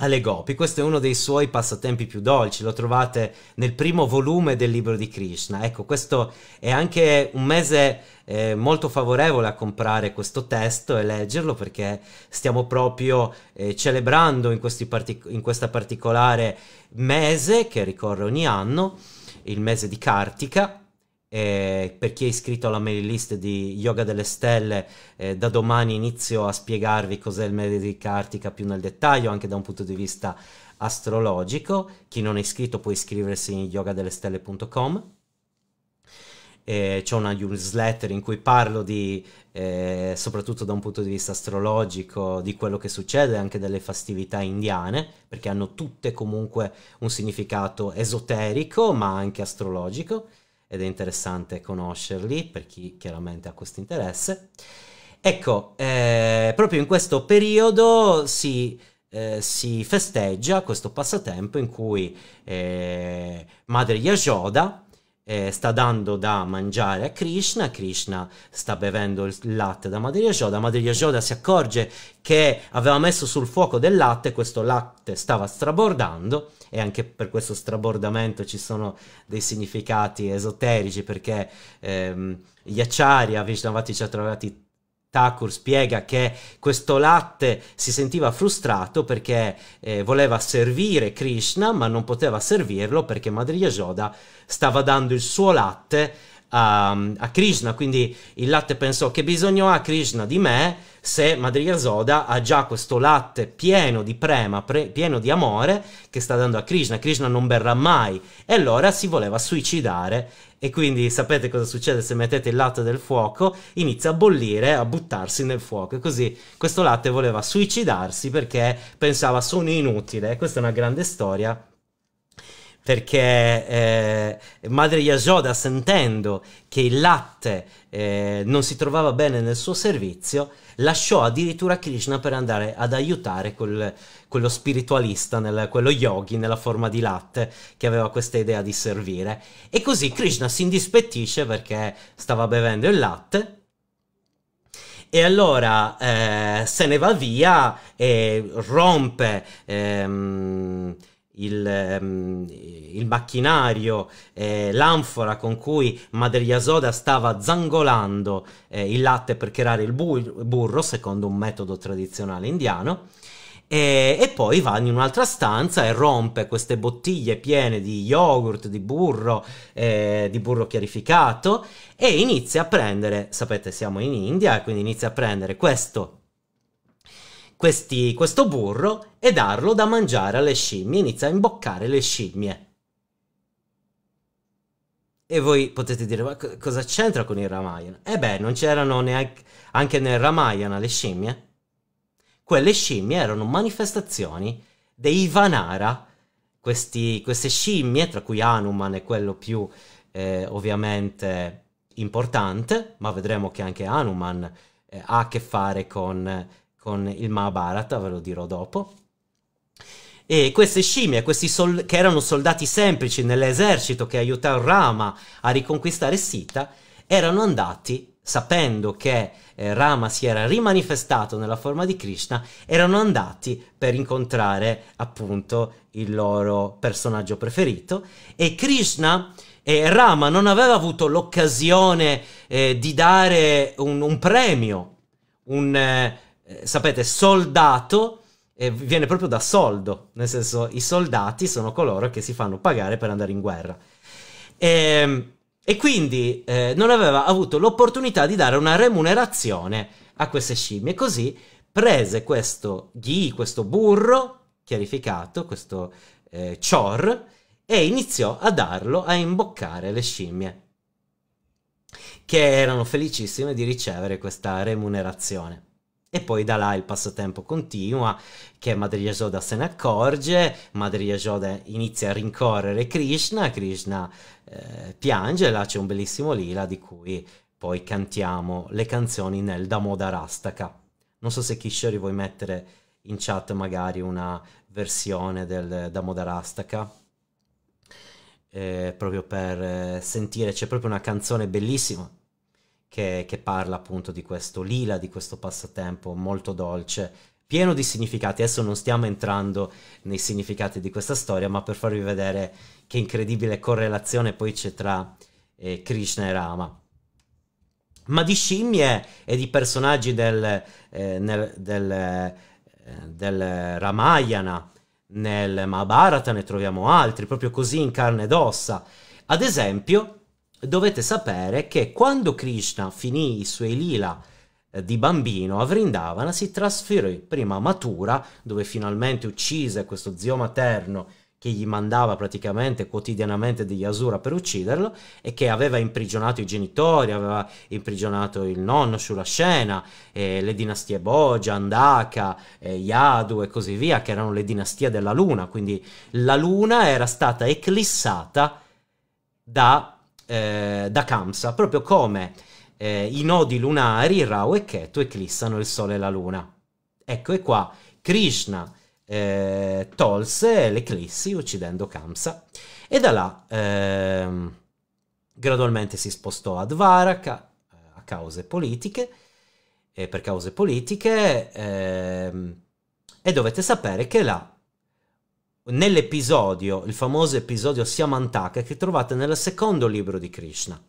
alle gopi. Questo è uno dei suoi passatempi più dolci, lo trovate nel primo volume del libro di Krishna. Ecco, questo è anche un mese eh, molto favorevole a comprare questo testo e leggerlo perché stiamo proprio eh, celebrando in, partic- in questo particolare mese che ricorre ogni anno, il mese di Kartika eh, per chi è iscritto alla mailing list di Yoga delle Stelle, eh, da domani inizio a spiegarvi cos'è il Medica Artica più nel dettaglio, anche da un punto di vista astrologico. Chi non è iscritto può iscriversi in yogadelestelle.com. Eh, c'è una newsletter in cui parlo di, eh, soprattutto da un punto di vista astrologico, di quello che succede, anche delle festività indiane, perché hanno tutte comunque un significato esoterico, ma anche astrologico ed è interessante conoscerli per chi chiaramente ha questo interesse. Ecco, eh, proprio in questo periodo si, eh, si, festeggia questo passatempo in cui eh, Madre Yashoda eh, sta dando da mangiare a Krishna, Krishna sta bevendo il latte da Madre Yashoda, Madre Yashoda si accorge che aveva messo sul fuoco del latte, questo latte stava strabordando e anche per questo strabordamento ci sono dei significati esoterici perché ehm, Yacharya Vishnavati Chatravati Thakur spiega che questo latte si sentiva frustrato perché eh, voleva servire Krishna ma non poteva servirlo perché Madri Yashoda stava dando il suo latte a, a Krishna, quindi il latte pensò che bisogno ha Krishna di me se Madriga Soda ha già questo latte pieno di prema, pre, pieno di amore che sta dando a Krishna, Krishna non berrà mai e allora si voleva suicidare e quindi sapete cosa succede se mettete il latte del fuoco, inizia a bollire, a buttarsi nel fuoco e così questo latte voleva suicidarsi perché pensava sono inutile, questa è una grande storia perché eh, Madre Yasoda, sentendo che il latte eh, non si trovava bene nel suo servizio, lasciò addirittura Krishna per andare ad aiutare quel, quello spiritualista, nel, quello yogi nella forma di latte che aveva questa idea di servire. E così Krishna si indispettisce perché stava bevendo il latte. E allora eh, se ne va via e rompe ehm, il, um, il macchinario, eh, l'anfora con cui Madre Yasoda stava zangolando eh, il latte per creare il bu burro secondo un metodo tradizionale indiano. E, e, poi va in un'altra stanza e rompe queste bottiglie piene di yogurt, di burro, eh, di burro chiarificato e inizia a prendere, sapete siamo in India, quindi inizia a prendere questo questi, questo burro e darlo da mangiare alle scimmie. Inizia a imboccare le scimmie. E voi potete dire, ma cosa c'entra con il Ramayana? E eh beh, non c'erano neanche anche nel Ramayana le scimmie? Quelle scimmie erano manifestazioni dei Vanara, questi, queste scimmie, tra cui Hanuman è quello più eh, ovviamente importante, ma vedremo che anche Hanuman eh, ha a che fare con con il Mahabharata, ve lo dirò dopo. E queste scimmie, questi che erano soldati semplici nell'esercito che aiutava Rama a riconquistare Sita, erano andati, sapendo che eh, Rama si era rimanifestato nella forma di Krishna, erano andati per incontrare appunto il loro personaggio preferito e Krishna e Rama non aveva avuto l'occasione eh, di dare un, un premio, un, eh, eh, sapete, soldato eh, viene proprio da soldo, nel senso i soldati sono coloro che si fanno pagare per andare in guerra. E, ehm, e quindi eh, non aveva avuto l'opportunità di dare una remunerazione a queste scimmie, così prese questo ghi, questo burro chiarificato, questo eh, chor, e iniziò a darlo a imboccare le scimmie, che erano felicissime di ricevere questa remunerazione. E poi da là il passatempo continua, che Madri Yashoda se ne accorge, Madri Yashoda inizia a rincorrere Krishna, Krishna eh, piange, là c'è un bellissimo lila di cui poi cantiamo le canzoni nel Damodarastaka. Non so se Kishori vuoi mettere in chat magari una versione del Damodarastaka. Eh, proprio per eh, sentire, c'è proprio una canzone bellissima, che, che, parla appunto di questo lila, di questo passatempo molto dolce, pieno di significati. Adesso non stiamo entrando nei significati di questa storia, ma per farvi vedere che incredibile correlazione poi c'è tra eh, Krishna e Rama. Ma di scimmie e di personaggi del, eh, nel, del, eh, del Ramayana, nel Mahabharata ne troviamo altri, proprio così in carne ed ossa. Ad esempio, dovete sapere che quando Krishna finì i suoi lila eh, di bambino a Vrindavana si trasferì prima a Matura, dove finalmente uccise questo zio materno che gli mandava praticamente quotidianamente degli Asura per ucciderlo e che aveva imprigionato i genitori, aveva imprigionato il nonno sulla scena, eh, le dinastie Bogia, Andaka, eh, Yadu e così via, che erano le dinastie della Luna, quindi la Luna era stata eclissata da eh, da Kamsa, proprio come eh, i nodi lunari Rao e Ketu eclissano il Sole e la Luna. Ecco, e qua Krishna eh, tolse l'eclissi uccidendo Kamsa e da là ehm, gradualmente si spostò a Dvaraka eh, a cause politiche, eh, per cause politiche ehm, e dovete sapere che là nell'episodio, il famoso episodio Siamantaka che trovate nel secondo libro di Krishna.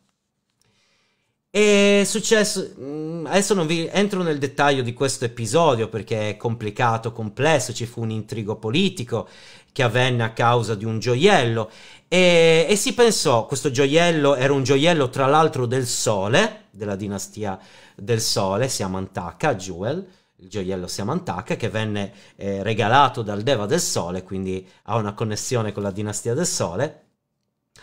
E successo, mm, adesso non vi entro nel dettaglio di questo episodio perché è complicato, complesso, ci fu un intrigo politico che avvenne a causa di un gioiello e, e si pensò, questo gioiello era un gioiello tra l'altro del sole, della dinastia del sole, Siamantaka, Jewel, il gioiello Siamantaka che venne eh, regalato dal Deva del Sole, quindi ha una connessione con la dinastia del Sole,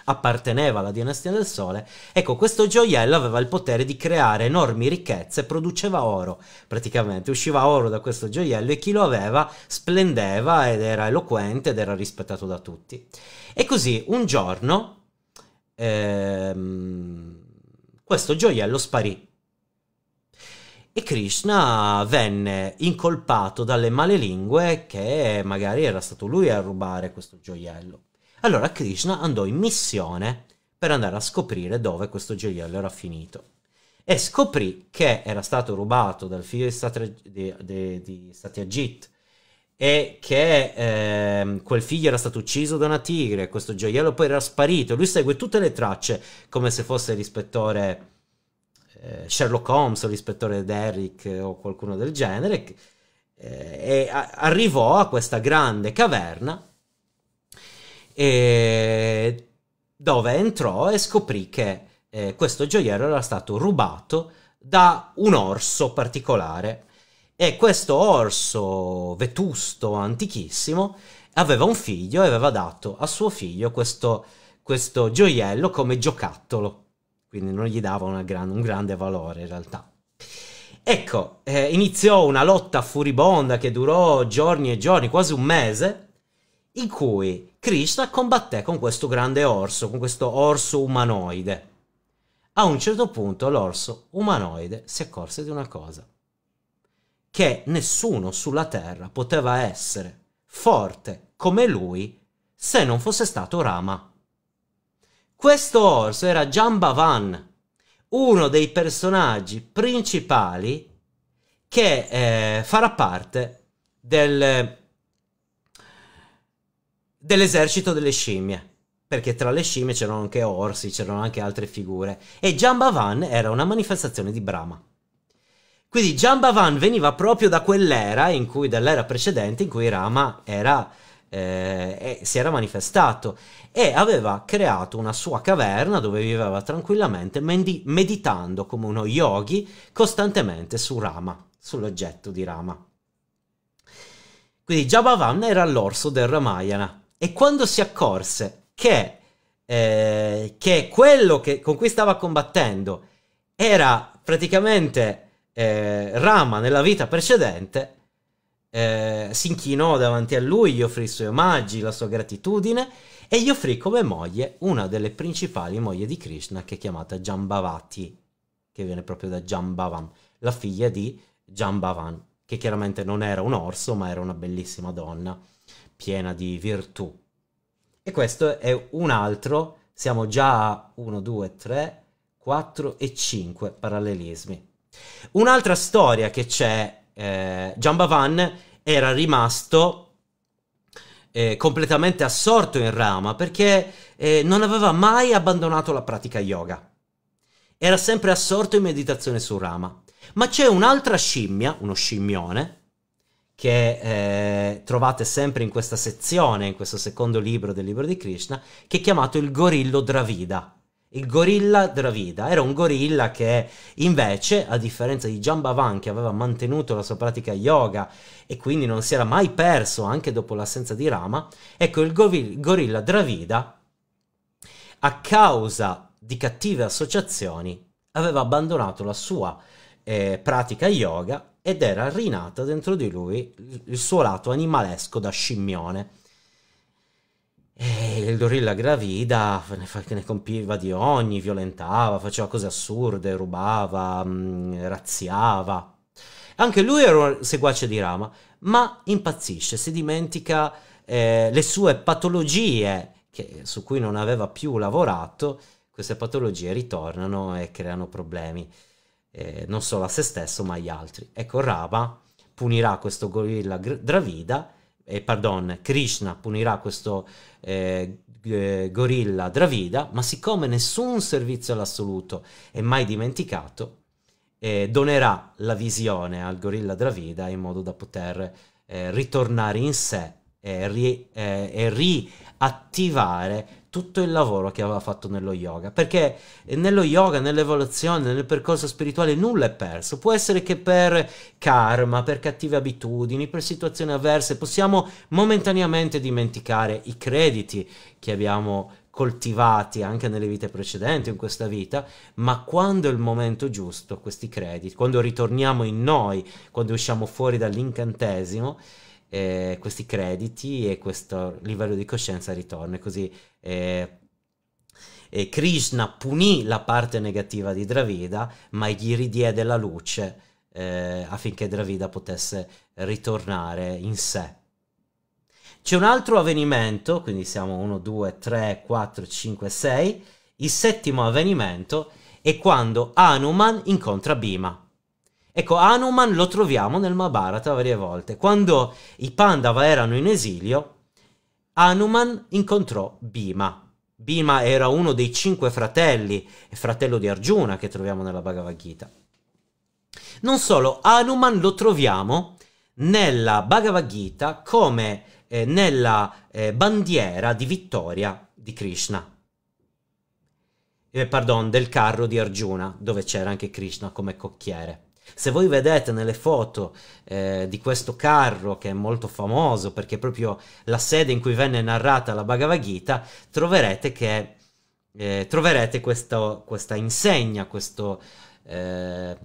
apparteneva alla dinastia del Sole. Ecco, questo gioiello aveva il potere di creare enormi ricchezze, produceva oro praticamente, usciva oro da questo gioiello e chi lo aveva splendeva ed era eloquente ed era rispettato da tutti. E così un giorno ehm, questo gioiello sparì e Krishna venne incolpato dalle malelingue che magari era stato lui a rubare questo gioiello. Allora Krishna andò in missione per andare a scoprire dove questo gioiello era finito e scoprì che era stato rubato dal figlio di, Satri- di, di, di Satyajit e che eh, quel figlio era stato ucciso da una tigre, questo gioiello poi era sparito, lui segue tutte le tracce come se fosse l'ispettore rispettore eh, Sherlock Holmes o l'ispettore Derrick eh, o qualcuno del genere, eh, e arrivò a questa grande caverna dove entrò e scoprì che questo gioiello era stato rubato da un orso particolare e questo orso vetusto, antichissimo, aveva un figlio e aveva dato a suo figlio questo, questo gioiello come giocattolo quindi non gli dava gran, un grande valore in realtà. Ecco, eh, iniziò una lotta furibonda che durò giorni e giorni, quasi un mese, in cui Krishna combatté con questo grande orso, con questo orso umanoide. A un certo punto l'orso umanoide si accorse di una cosa, che nessuno sulla terra poteva essere forte come lui se non fosse stato Rama. Questo orso era Jambavan, uno dei personaggi principali che eh, farà parte del, dell'esercito delle scimmie. Perché tra le scimmie c'erano anche orsi, c'erano anche altre figure. E Jambavan era una manifestazione di Brahma. Quindi Jambavan veniva proprio da quell'era in cui, dall'era precedente, in cui Rama era eh, si era manifestato e aveva creato una sua caverna dove viveva tranquillamente med- meditando come uno yogi costantemente su Rama, sull'oggetto di Rama. Quindi Jabhavan era l'orso del Ramayana e quando si accorse che, eh, che quello che, con cui stava combattendo era praticamente eh, Rama nella vita precedente, eh, si inchinò davanti a lui, gli offrì i suoi omaggi, la sua gratitudine e gli offrì come moglie una delle principali mogli di Krishna che è chiamata Jambavati, che viene proprio da Jambavan, la figlia di Jambavan, che chiaramente non era un orso ma era una bellissima donna piena di virtù. E questo è un altro, siamo già a 1, 2, 3, 4 e 5 parallelismi. Un'altra storia che c'è eh, Giambavan era rimasto eh, completamente assorto in Rama perché eh, non aveva mai abbandonato la pratica yoga. Era sempre assorto in meditazione su Rama. Ma c'è un'altra scimmia, uno scimmione, che eh, trovate sempre in questa sezione, in questo secondo libro del libro di Krishna, che è chiamato il gorillo Dravida il gorilla Dravida. Era un gorilla che invece, a differenza di Jambavan che aveva mantenuto la sua pratica yoga e quindi non si era mai perso anche dopo l'assenza di Rama, ecco il gorilla Dravida a causa di cattive associazioni aveva abbandonato la sua eh, pratica yoga ed era rinata dentro di lui il suo lato animalesco da scimmione. E il gorilla gravida ne, compiva di ogni, violentava, faceva cose assurde, rubava, mh, mm, razziava. Anche lui era un seguace di Rama, ma impazzisce, si dimentica eh, le sue patologie che, su cui non aveva più lavorato, queste patologie ritornano e creano problemi, eh, non solo a se stesso ma agli altri. Ecco, Rama punirà questo gorilla gravida eh, pardon, Krishna punirà questo eh, eh, gorilla Dravida, ma siccome nessun servizio all'assoluto è mai dimenticato, eh, donerà la visione al gorilla Dravida in modo da poter eh, ritornare in sé e, ri, eh, e riattivare tutto il lavoro che aveva fatto nello yoga, perché nello yoga, nell'evoluzione, nel percorso spirituale nulla è perso, può essere che per karma, per cattive abitudini, per situazioni avverse possiamo momentaneamente dimenticare i crediti che abbiamo coltivati anche nelle vite precedenti, in questa vita, ma quando è il momento giusto, questi crediti, quando ritorniamo in noi, quando usciamo fuori dall'incantesimo, eh, questi crediti e questo livello di coscienza ritorna. Così eh, eh, Krishna punì la parte negativa di Dravida, ma gli ridiede la luce eh, affinché Dravida potesse ritornare in sé. C'è un altro avvenimento, quindi siamo 1, 2, 3, 4, 5, 6. Il settimo avvenimento è quando Hanuman incontra Bhima. Ecco, Hanuman lo troviamo nel Mahabharata varie volte. Quando i Pandava erano in esilio, Hanuman incontrò Bhima. Bhima era uno dei cinque fratelli, fratello di Arjuna che troviamo nella Bhagavad Gita. Non solo, Hanuman lo troviamo nella Bhagavad Gita come eh, nella eh, bandiera di vittoria di Krishna. Eh, pardon, del carro di Arjuna, dove c'era anche Krishna come cocchiere. Se voi vedete nelle foto eh, di questo carro, che è molto famoso perché è proprio la sede in cui venne narrata la Bhagavad Gita, troverete, che, eh, troverete questo, questa insegna, questo, eh,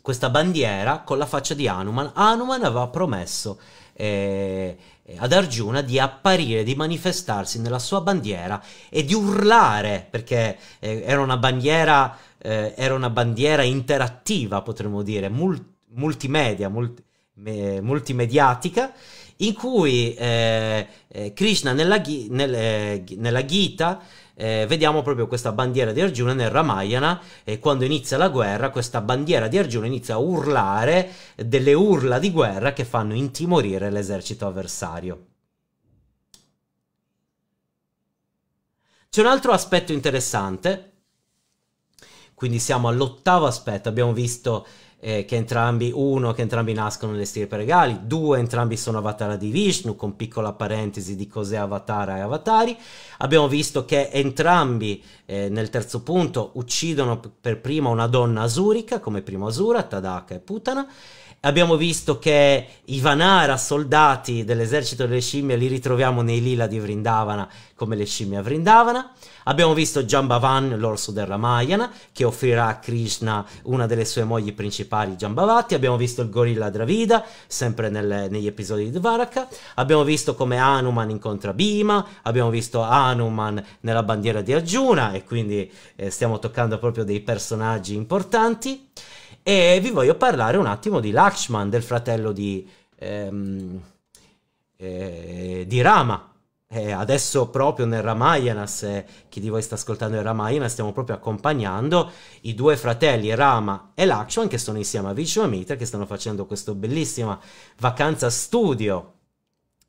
questa bandiera con la faccia di Hanuman. Hanuman aveva promesso eh, ad Arjuna di apparire, di manifestarsi nella sua bandiera e di urlare, perché eh, era una bandiera eh, era una bandiera interattiva, potremmo dire, mul multimedia, multi multimediatica, in cui eh, eh, Krishna nella, ghi nel, eh, nella Gita eh, vediamo proprio questa bandiera di Arjuna nel Ramayana e quando inizia la guerra questa bandiera di Arjuna inizia a urlare delle urla di guerra che fanno intimorire l'esercito avversario. C'è un altro aspetto interessante quindi siamo all'ottavo aspetto, abbiamo visto eh, che entrambi, uno, che entrambi nascono nelle stirpe regali, due, entrambi sono avatara di Vishnu, con piccola parentesi di cos'è avatara e avatari. Abbiamo visto che entrambi, eh, nel terzo punto, uccidono per prima una donna asurica, come primo Asura, Tadaka e Putana. Abbiamo visto che i Vanara, soldati dell'esercito delle scimmie, li ritroviamo nei lila di Vrindavana, come le scimmie a Vrindavana. Abbiamo visto Jambavan, l'orso del Ramayana, che offrirà a Krishna una delle sue mogli principali, Jambavati. Abbiamo visto il gorilla Dravida, sempre nelle, negli episodi di Dvaraka. Abbiamo visto come Hanuman incontra Bhima. Abbiamo visto Hanuman nella bandiera di Arjuna, e quindi eh, stiamo toccando proprio dei personaggi importanti. E vi voglio parlare un attimo di Lakshman, del fratello di, ehm, eh, di Rama e eh, adesso proprio nel Ramayana, se chi di voi sta ascoltando il Ramayana, stiamo proprio accompagnando i due fratelli Rama e Lakshman che sono insieme a Vishwamitra che stanno facendo questa bellissima vacanza studio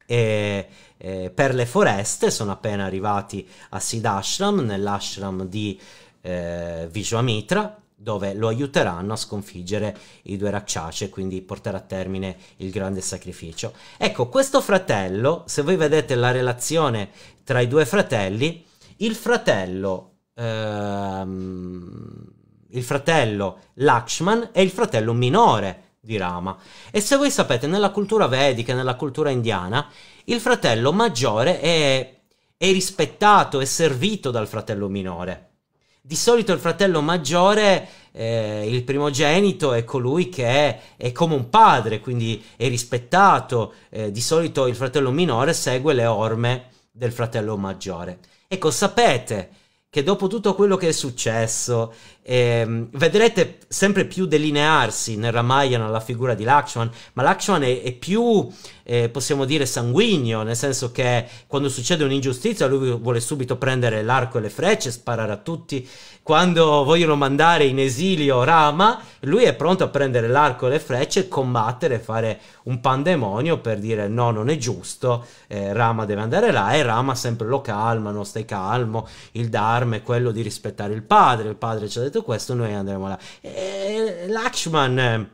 e, eh, e eh, per le foreste. Sono appena arrivati a Siddhashram, nell'ashram di eh, Vishwamitra dove lo aiuteranno a sconfiggere i due Rakshas e quindi portare a termine il grande sacrificio. Ecco, questo fratello, se voi vedete la relazione tra i due fratelli, il fratello, ehm, il fratello Lakshman è il fratello minore di Rama. E se voi sapete, nella cultura vedica, nella cultura indiana, il fratello maggiore è, è rispettato e servito dal fratello minore. Di solito il fratello maggiore, eh, il primogenito, è colui che è, è, come un padre, quindi è rispettato. Eh, di solito il fratello minore segue le orme del fratello maggiore. Ecco, sapete che dopo tutto quello che è successo, ehm, vedrete sempre più delinearsi nel Ramayana la figura di Lakshman, ma Lakshman è, è più, eh, possiamo dire, sanguigno, nel senso che quando succede un'ingiustizia lui vuole subito prendere l'arco e le frecce, sparare a tutti, quando vogliono mandare in esilio Rama, lui è pronto a prendere l'arco e le frecce, combattere, fare un pandemonio per dire no, non è giusto, eh, Rama deve andare là e Rama sempre lo calma, non stai calmo, il Dharma è quello di rispettare il padre, il padre ci ha detto questo, noi andremo là. E Lakshman eh,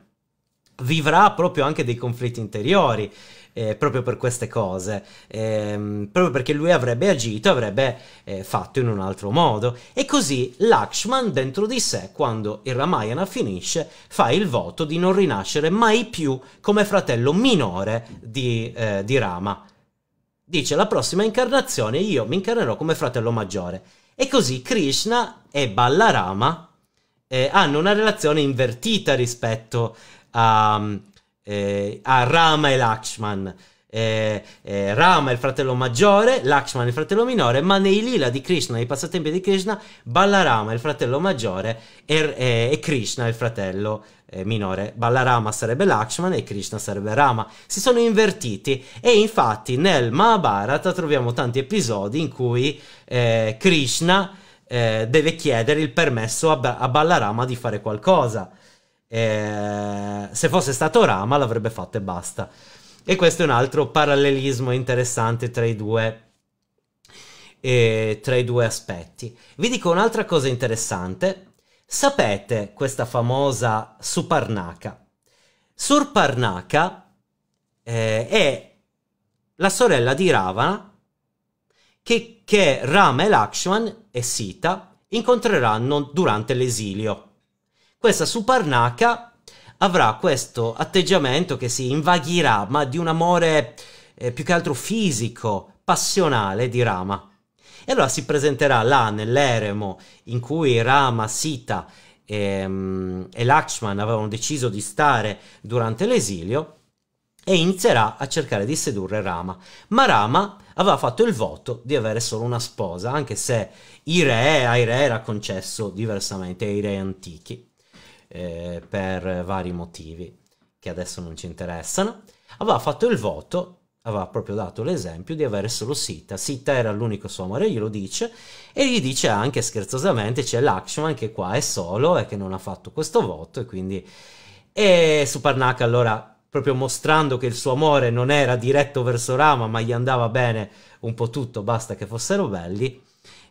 vivrà proprio anche dei conflitti interiori eh, proprio per queste cose, ehm, proprio perché lui avrebbe agito, avrebbe eh, fatto in un altro modo. E così Lakshman dentro di sé, quando il Ramayana finisce, fa il voto di non rinascere mai più come fratello minore di, eh, di Rama. Dice la prossima incarnazione io mi incarnerò come fratello maggiore. E così Krishna e Ballarama eh, hanno una relazione invertita rispetto a, eh, a Rama e Lakshman. Eh, eh, Rama è il fratello maggiore, Lakshman è il fratello minore, ma nei lila di Krishna, nei passatempi di Krishna, Ballarama è il fratello maggiore e, eh, e Krishna è il fratello eh, minore. Ballarama sarebbe Lakshman e Krishna sarebbe Rama. Si sono invertiti e infatti nel Mahabharata troviamo tanti episodi in cui eh, Krishna eh, deve chiedere il permesso a, ba- a Ballarama di fare qualcosa. Eh, se fosse stato Rama l'avrebbe fatto e basta. E questo è un altro parallelismo interessante tra i due, eh, tra i due aspetti. Vi dico un'altra cosa interessante. Sapete questa famosa Suparnaka? Surparnaka eh, è la sorella di Ravana che, che Rama e Lakshman e Sita incontreranno durante l'esilio questa Suparnaka avrà questo atteggiamento che si invaghirà, ma di un amore eh, più che altro fisico, passionale di Rama. E allora si presenterà là nell'eremo in cui Rama, Sita e, ehm, e Lakshman avevano deciso di stare durante l'esilio e inizierà a cercare di sedurre Rama. Ma Rama aveva fatto il voto di avere solo una sposa, anche se i re, ai re era concesso diversamente ai re antichi eh, per vari motivi che adesso non ci interessano, aveva fatto il voto, aveva proprio dato l'esempio di avere solo Sita. Sita era l'unico suo amore, glielo dice, e gli dice anche scherzosamente c'è Lakshman che qua è solo e che non ha fatto questo voto e quindi... E Suparnaka allora proprio mostrando che il suo amore non era diretto verso Rama, ma gli andava bene un po' tutto, basta che fossero belli,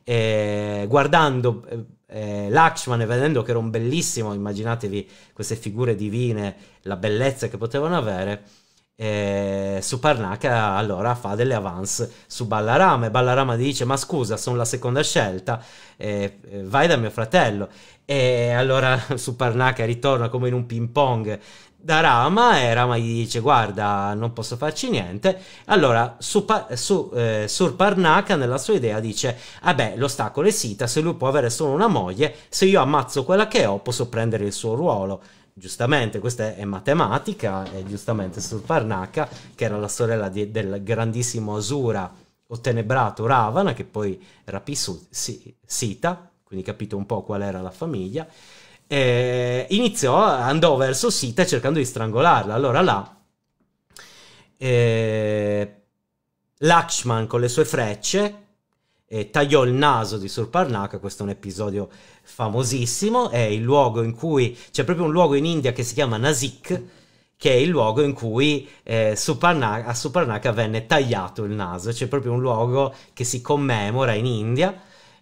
e guardando eh, eh, Lakshman, vedendo che era un bellissimo, immaginatevi queste figure divine, la bellezza che potevano avere, eh, Suparnaka allora fa delle avance su Ballarama e Ballarama dice ma scusa sono la seconda scelta eh, eh vai da mio fratello e allora Suparnaka ritorna come in un ping pong da Rama e Rama gli dice guarda non posso farci niente allora su, su, eh, Surparnaka nella sua idea dice vabbè ah l'ostacolo è Sita se lui può avere solo una moglie se io ammazzo quella che ho posso prendere il suo ruolo giustamente questa è matematica e giustamente Parnaka che era la sorella di, del grandissimo Asura ottenebrato Ravana che poi rapì su, si, Sita quindi capito un po' qual era la famiglia eh, iniziò, andò verso Sita cercando di strangolarla. Allora là, eh, Lakshman con le sue frecce eh, tagliò il naso di Surparnaka, questo è un episodio famosissimo, è il luogo in cui, c'è proprio un luogo in India che si chiama Nasik, che è il luogo in cui eh, Suparnaka, a Suparnaka venne tagliato il naso, c'è proprio un luogo che si commemora in India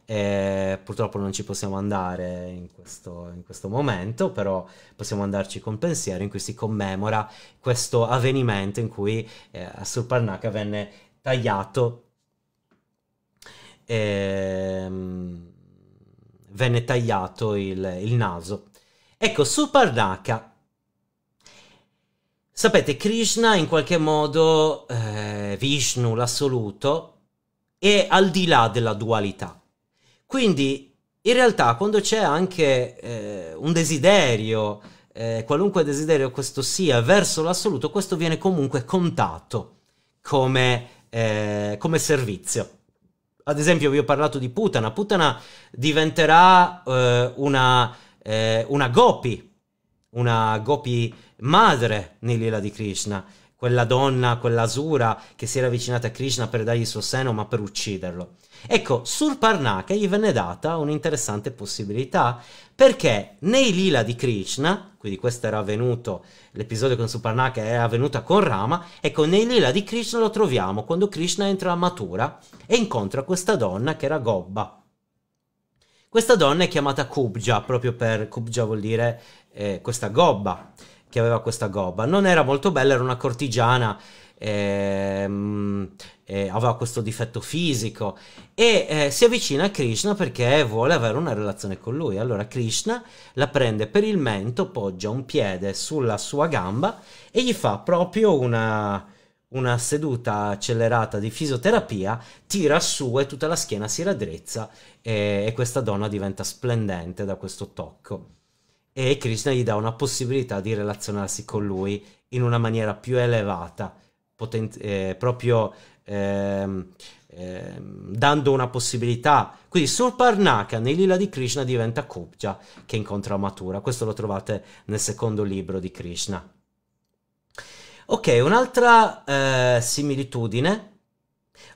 eh, purtroppo non ci possiamo andare in questo, in questo, momento, però possiamo andarci con pensiero in cui si commemora questo avvenimento in cui eh, Assurparnaka venne tagliato. Ehm, venne tagliato il, il naso. Ecco, su Parnaka Sapete, Krishna in qualche modo, eh, Vishnu, l'assoluto, è al di là della dualità. Quindi in realtà quando c'è anche eh, un desiderio, eh, qualunque desiderio questo sia, verso l'assoluto, questo viene comunque contato come, eh, come servizio. Ad esempio vi ho parlato di Putana, Putana diventerà eh, una, eh, una gopi, una gopi madre nell'Ila di Krishna, quella donna, quell'asura che si era avvicinata a Krishna per dargli il suo seno ma per ucciderlo. Ecco, sul Parnaka gli venne data un'interessante possibilità, perché nei Lila di Krishna, quindi questo era avvenuto, l'episodio con Suparnaka è avvenuto con Rama, ecco, nei Lila di Krishna lo troviamo quando Krishna entra a Matura e incontra questa donna che era Gobba. Questa donna è chiamata Kubja, proprio per Kubja vuol dire eh, questa gobba, che aveva questa gobba. Non era molto bella, era una cortigiana ehm, eh, aveva questo difetto fisico e eh, si avvicina a Krishna perché vuole avere una relazione con lui. Allora Krishna la prende per il mento, poggia un piede sulla sua gamba e gli fa proprio una, una seduta accelerata di fisioterapia, tira su e tutta la schiena si raddrizza e, e questa donna diventa splendente da questo tocco. E Krishna gli dà una possibilità di relazionarsi con lui in una maniera più elevata eh, proprio ehm, ehm, dando una possibilità. Quindi sul Surparnaka nell'Ila di Krishna diventa Kupja che incontra Matura. Questo lo trovate nel secondo libro di Krishna. Ok, un'altra eh, similitudine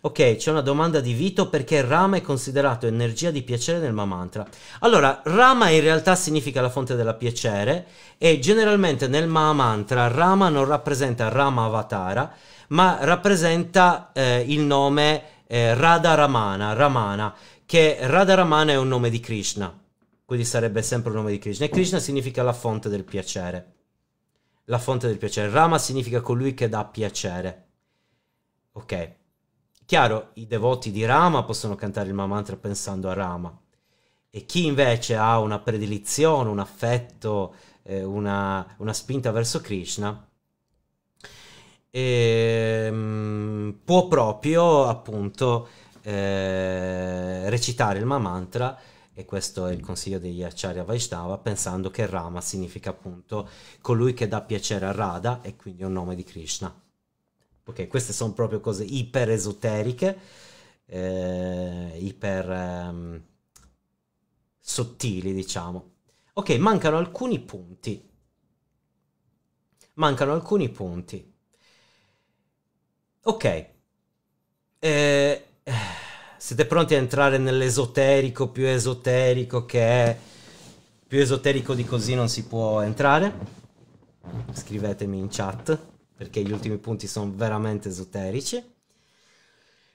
Ok, c'è una domanda di Vito perché Rama è considerato energia di piacere nel Mamantra. Allora, Rama in realtà significa la fonte della piacere e generalmente nel Mahamantra Rama non rappresenta Rama Avatara, ma rappresenta eh, il nome eh, Radha Ramana, Ramana, che Radha Ramana è un nome di Krishna, quindi sarebbe sempre un nome di Krishna e Krishna significa la fonte del piacere. La fonte del piacere. Rama significa colui che dà piacere. Ok. Chiaro, i devoti di Rama possono cantare il Mamantra pensando a Rama e chi invece ha una predilizione, un affetto, eh, una, una, spinta verso Krishna, eh, può proprio appunto eh, recitare il Mamantra e questo è il consiglio degli Acharya Vaishnava, pensando che Rama significa appunto colui che dà piacere a Radha e quindi è un nome di Krishna. Ok, queste sono proprio cose iper esoteriche, eh, iper ehm, sottili, diciamo. Ok, mancano alcuni punti. Mancano alcuni punti. Ok. Eh, siete pronti a entrare nell'esoterico più esoterico che è più esoterico di così non si può entrare? Scrivetemi in chat perché gli ultimi punti sono veramente esoterici.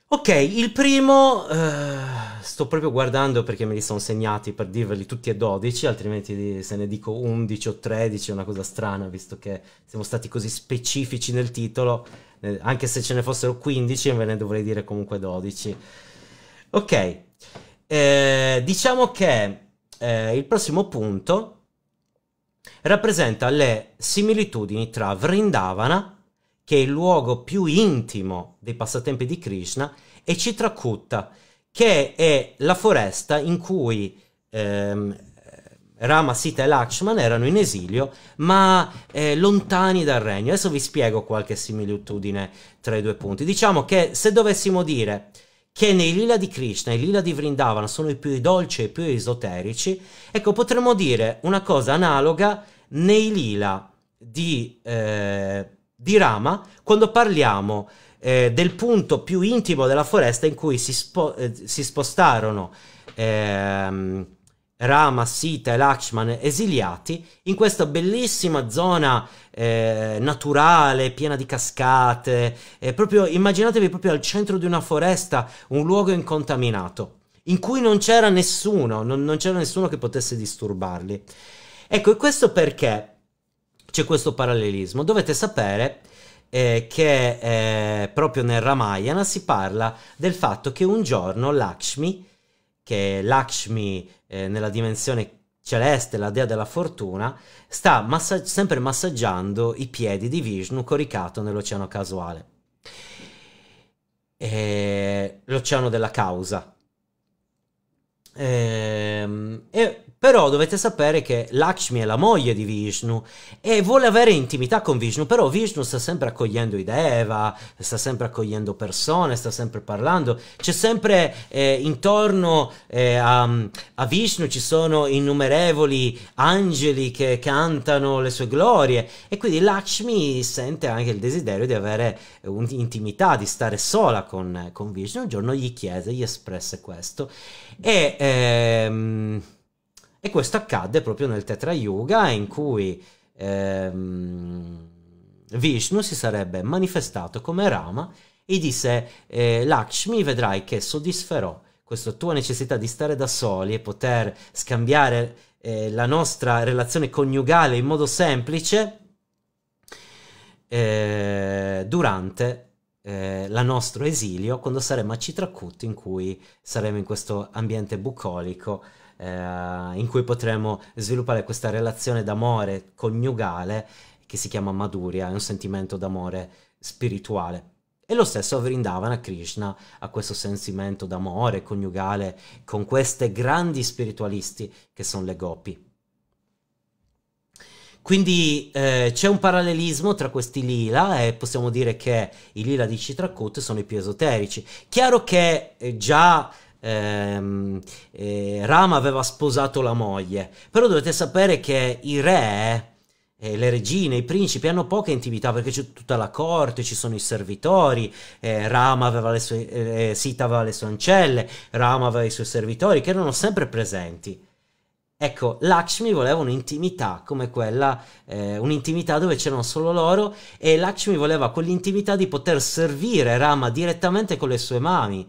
Ok, il primo eh, sto proprio guardando perché me li sono segnati per dirveli tutti e 12, altrimenti se ne dico 11 o 13 è una cosa strana, visto che siamo stati così specifici nel titolo, eh, anche se ce ne fossero 15 ve ne dovrei dire comunque 12. Ok, eh, diciamo che eh, il prossimo punto rappresenta le similitudini tra Vrindavana che è il luogo più intimo dei passatempi di Krishna, e Citrakutta, che è la foresta in cui ehm, Rama, Sita e Lakshman erano in esilio, ma eh, lontani dal regno. Adesso vi spiego qualche similitudine tra i due punti. Diciamo che se dovessimo dire che nei lila di Krishna e i lila di Vrindavana sono i più dolci e i più esoterici, ecco, potremmo dire una cosa analoga nei lila di eh, di Rama quando parliamo eh, del punto più intimo della foresta in cui si, spo eh, si spostarono ehm, Rama, Sita e Lakshman esiliati in questa bellissima zona eh, naturale, piena di cascate, eh, proprio, immaginatevi proprio al centro di una foresta, un luogo incontaminato, in cui non c'era nessuno, non, non c'era nessuno che potesse disturbarli. Ecco, e questo perché c'è questo parallelismo. Dovete sapere eh, che eh, proprio nel Ramayana si parla del fatto che un giorno Lakshmi, che è Lakshmi eh, nella dimensione celeste, la dea della fortuna, sta massa sempre massaggiando i piedi di Vishnu coricato nell'oceano casuale. Eh, l'oceano della causa. Ehm, e, però dovete sapere che Lakshmi è la moglie di Vishnu e vuole avere intimità con Vishnu, però Vishnu sta sempre accogliendo i Deva, sta sempre accogliendo persone, sta sempre parlando. C'è sempre eh, intorno eh, a, a, Vishnu ci sono innumerevoli angeli che cantano le sue glorie e quindi Lakshmi sente anche il desiderio di avere un'intimità, di stare sola con, con Vishnu. Un giorno gli chiese, gli espresse questo e... Ehm, e questo accadde proprio nel Tetra Yuga in cui ehm, Vishnu si sarebbe manifestato come Rama e disse eh, Lakshmi vedrai che soddisferò questa tua necessità di stare da soli e poter scambiare eh, la nostra relazione coniugale in modo semplice eh, durante eh, la nostro esilio quando saremo a Citracut in cui saremo in questo ambiente bucolico eh, in cui potremo sviluppare questa relazione d'amore coniugale che si chiama Madhurya, è un sentimento d'amore spirituale. E lo stesso a Vrindavana Krishna ha questo sentimento d'amore coniugale con queste grandi spiritualisti che sono le gopi. Quindi eh, c'è un parallelismo tra questi lila e possiamo dire che i lila di Citrakut sono i più esoterici. Chiaro che eh, già ehm, eh, Rama aveva sposato la moglie, però dovete sapere che i re, eh, le regine, i principi hanno poca intimità perché c'è tutta la corte, ci sono i servitori, eh, Rama aveva le sue, eh, eh, Sita aveva le sue ancelle, Rama aveva i suoi servitori che erano sempre presenti. Ecco, Lakshmi voleva un'intimità come quella, eh, un'intimità dove c'erano solo loro e Lakshmi voleva quell'intimità di poter servire Rama direttamente con le sue mani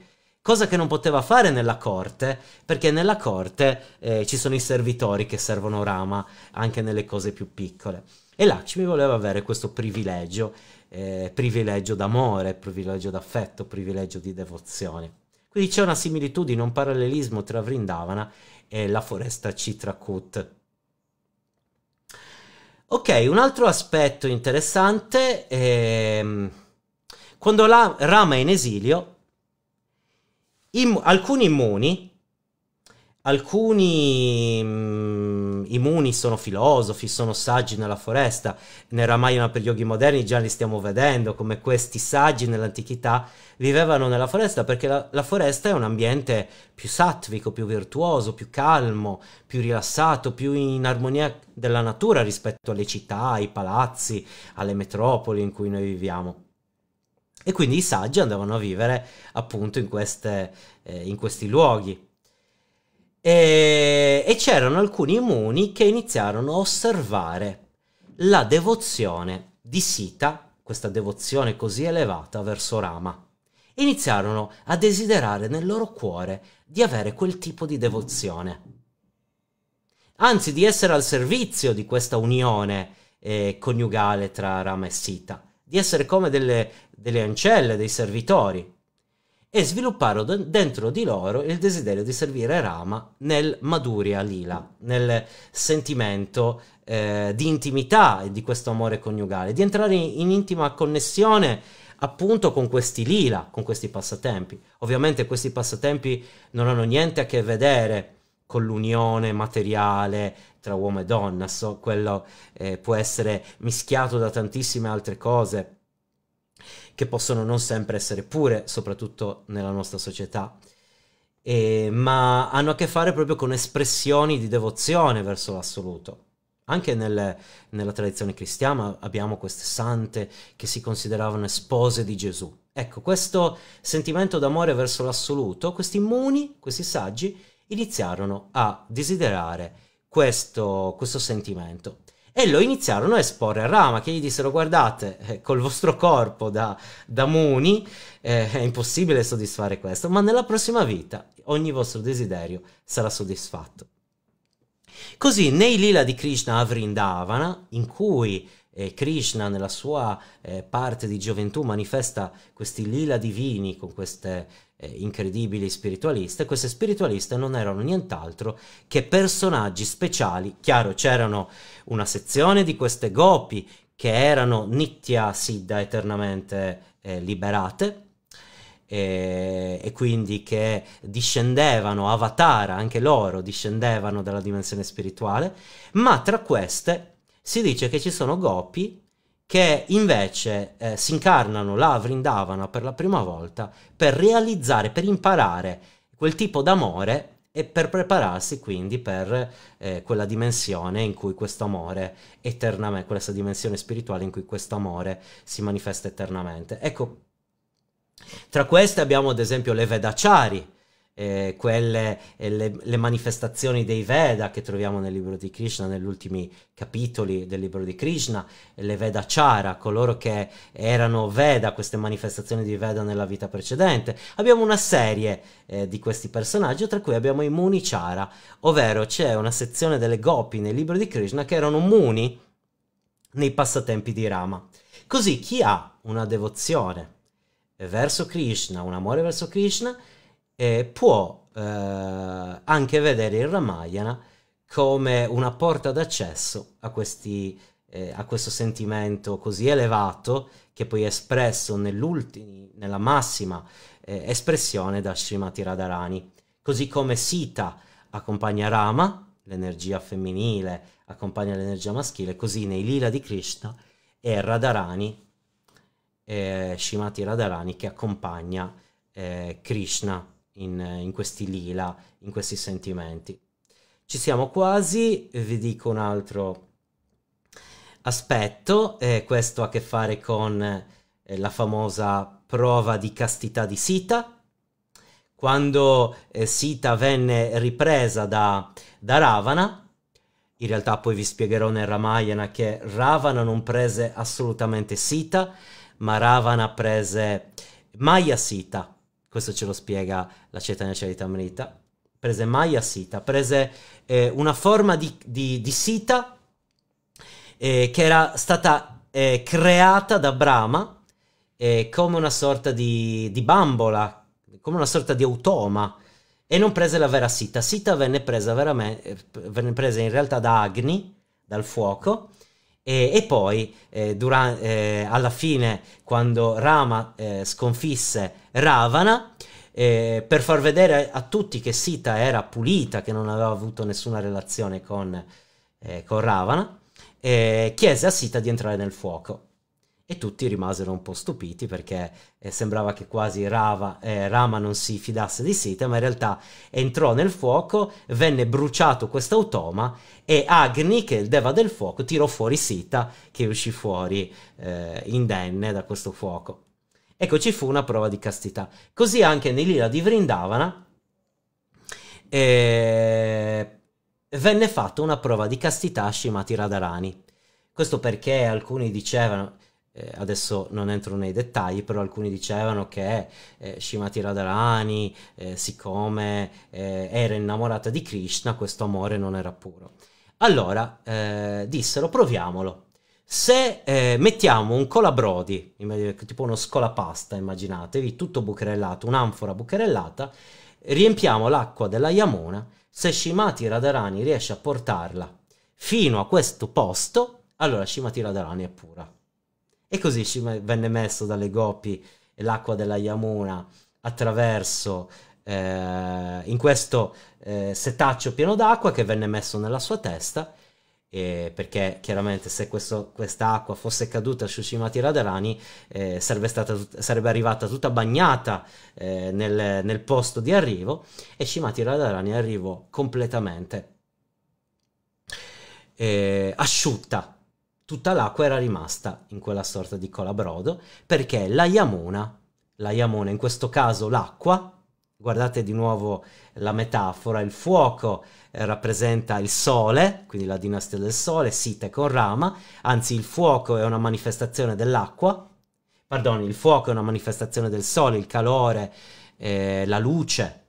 cosa che non poteva fare nella corte, perché nella corte eh, ci sono i servitori che servono Rama anche nelle cose più piccole. E Lakshmi voleva avere questo privilegio, eh, privilegio d'amore, privilegio d'affetto, privilegio di devozione. Quindi c'è una similitudine, un parallelismo tra Vrindavana e la foresta Citrakut. Ok, un altro aspetto interessante, è ehm, quando la, Rama è in esilio, Im- alcuni immuni, alcuni mm, immuni sono filosofi, sono saggi nella foresta, nel Ramayana per gli yoghi moderni già li stiamo vedendo come questi saggi nell'antichità vivevano nella foresta perché la, la foresta è un ambiente più sattvico, più virtuoso, più calmo, più rilassato, più in armonia della natura rispetto alle città, ai palazzi, alle metropoli in cui noi viviamo. E quindi i saggi andavano a vivere appunto in, queste, eh, in questi luoghi. E, e c'erano alcuni immuni che iniziarono a osservare la devozione di Sita, questa devozione così elevata verso Rama iniziarono a desiderare nel loro cuore di avere quel tipo di devozione. Anzi, di essere al servizio di questa unione eh, coniugale tra Rama e Sita di essere come delle, delle ancelle, dei servitori, e svilupparono dentro di loro il desiderio di servire Rama nel Madhurya Lila, nel sentimento eh, di intimità e di questo amore coniugale, di entrare in, in intima connessione appunto con questi Lila, con questi passatempi. Ovviamente questi passatempi non hanno niente a che vedere con l'unione materiale tra uomo e donna, so, quello eh, può essere mischiato da tantissime altre cose che possono non sempre essere pure, soprattutto nella nostra società, eh, ma hanno a che fare proprio con espressioni di devozione verso l'assoluto. Anche nelle, nella tradizione cristiana abbiamo queste sante che si consideravano spose di Gesù. Ecco, questo sentimento d'amore verso l'assoluto, questi muni, questi saggi, iniziarono a desiderare questo, questo sentimento e lo iniziarono a esporre a Rama che gli dissero guardate eh, col vostro corpo da, da muni eh, è impossibile soddisfare questo ma nella prossima vita ogni vostro desiderio sarà soddisfatto così nei lila di Krishna a Vrindavana in cui eh, Krishna nella sua eh, parte di gioventù manifesta questi lila divini con queste eh, incredibili spiritualiste, queste spiritualiste non erano nient'altro che personaggi speciali. Chiaro, c'erano una sezione di queste gopi che erano Nitya Siddha eternamente eh, liberate, e, e, quindi che discendevano, avatar anche loro discendevano dalla dimensione spirituale, ma tra queste si dice che ci sono gopi che invece eh, si incarnano là a Vrindavana per la prima volta per realizzare, per imparare quel tipo d'amore e per prepararsi quindi per eh, quella dimensione in cui questo amore eternamente, questa dimensione spirituale in cui questo amore si manifesta eternamente. Ecco, tra queste abbiamo ad esempio le Vedacciari, eh, quelle, eh, le, le, manifestazioni dei Veda che troviamo nel libro di Krishna, negli ultimi capitoli del libro di Krishna, le Veda Chara, coloro che erano Veda, queste manifestazioni di Veda nella vita precedente. Abbiamo una serie eh, di questi personaggi, tra cui abbiamo i Muni Chara, ovvero c'è una sezione delle Gopi nel libro di Krishna che erano Muni nei passatempi di Rama. Così chi ha una devozione verso Krishna, un amore verso Krishna, eh, può eh, anche vedere il Ramayana come una porta d'accesso a, eh, a, questo sentimento così elevato che poi è espresso nella massima eh, espressione da Srimati Radharani. Così come Sita accompagna Rama, l'energia femminile accompagna l'energia maschile, così nei Lila di Krishna è Radharani, Srimati Radharani che accompagna eh, Krishna in, in questi lila, in questi sentimenti. Ci siamo quasi, vi dico un altro aspetto, eh, questo ha a che fare con eh, la famosa prova di castità di Sita, quando eh, Sita venne ripresa da, da, Ravana, in realtà poi vi spiegherò nel Ramayana che Ravana non prese assolutamente Sita, ma Ravana prese Maya Sita, questo ce lo spiega la Chaitanya Charitamrita, prese Maya Sita, prese eh, una forma di, di, di Sita eh, che era stata eh, creata da Brahma eh, come una sorta di, di bambola, come una sorta di automa, e non prese la vera Sita. Sita venne presa, veramente, eh, venne presa in realtà da Agni, dal fuoco, e, e poi eh, durante, eh, alla fine, quando Rama eh, sconfisse Ravana, eh, per far vedere a tutti che Sita era pulita, che non aveva avuto nessuna relazione con, eh, con Ravana, chiese a Sita di entrare nel fuoco e tutti rimasero un po' stupiti perché eh, sembrava che quasi Rava, eh, Rama non si fidasse di Sita, ma in realtà entrò nel fuoco, venne bruciato questo automa e Agni, che è il deva del fuoco, tirò fuori Sita che uscì fuori eh, indenne da questo fuoco. Ecco, ci fu una prova di castità. Così anche nell'ira di Vrindavana eh, venne fatta una prova di castità a Shimati Radharani. Questo perché alcuni dicevano eh, adesso non entro nei dettagli, però alcuni dicevano che eh, Shimati Radharani, eh, siccome eh, era innamorata di Krishna, questo amore non era puro. Allora eh, dissero proviamolo. Se eh, mettiamo un colabrodi, tipo uno scolapasta, immaginatevi, tutto bucherellato, un'anfora bucherellata, riempiamo l'acqua della Yamuna, se Shimati Radharani riesce a portarla fino a questo posto, allora Shimati Radharani è pura. E così ci venne messo dalle gopi l'acqua della Yamuna attraverso eh, in questo eh, setaccio pieno d'acqua che venne messo nella sua testa eh, perché chiaramente se questa acqua fosse caduta su Shimati Radharani eh, sarebbe, stata, sarebbe arrivata tutta bagnata eh, nel, nel, posto di arrivo e Shimati Radharani arrivò completamente eh, asciutta tutta l'acqua era rimasta in quella sorta di colabrodo perché la Yamuna, la Yamuna in questo caso l'acqua, guardate di nuovo la metafora, il fuoco eh, rappresenta il sole, quindi la dinastia del sole, Sita con Rama, anzi il fuoco è una manifestazione dell'acqua, pardon, il fuoco è una manifestazione del sole, il calore, eh, la luce,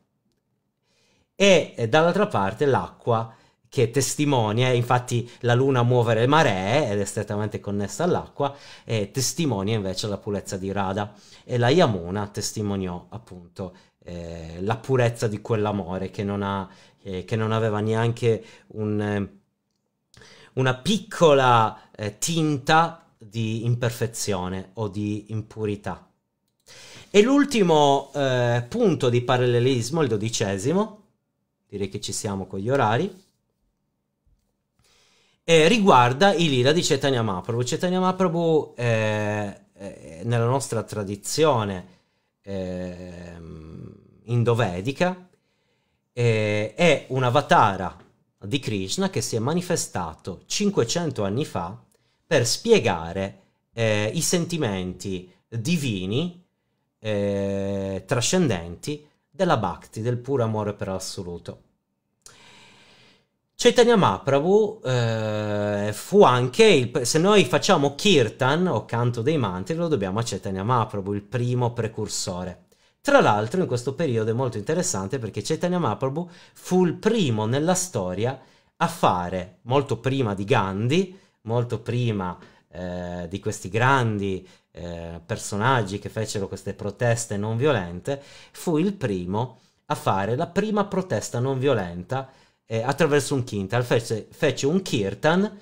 e eh, dall'altra parte l'acqua è che testimonia, infatti la luna muove le maree ed è strettamente connessa all'acqua, e testimonia invece la purezza di Radha. E la Yamuna testimoniò appunto eh, la purezza di quell'amore che non, ha, eh, che non aveva neanche un, eh, una piccola eh, tinta di imperfezione o di impurità. E l'ultimo eh, punto di parallelismo, il dodicesimo, direi che ci siamo con gli orari, eh, riguarda i lila di Chaitanya Mahaprabhu. Chaitanya Mahaprabhu eh, eh, nella nostra tradizione ehm, indovedica eh, è un avatara di Krishna che si è manifestato 500 anni fa per spiegare eh, i sentimenti divini eh, trascendenti della bhakti, del puro amore per l'assoluto. Chaitanya Mahaprabhu eh, fu anche, il, se noi facciamo Kirtan o canto dei mantri, lo dobbiamo a Chaitanya Mahaprabhu, il primo precursore. Tra l'altro in questo periodo è molto interessante perché Chaitanya Mahaprabhu fu il primo nella storia a fare, molto prima di Gandhi, molto prima eh, di questi grandi eh, personaggi che fecero queste proteste non violente, fu il primo a fare la prima protesta non violenta eh, attraverso un kintal, fece, fece un kirtan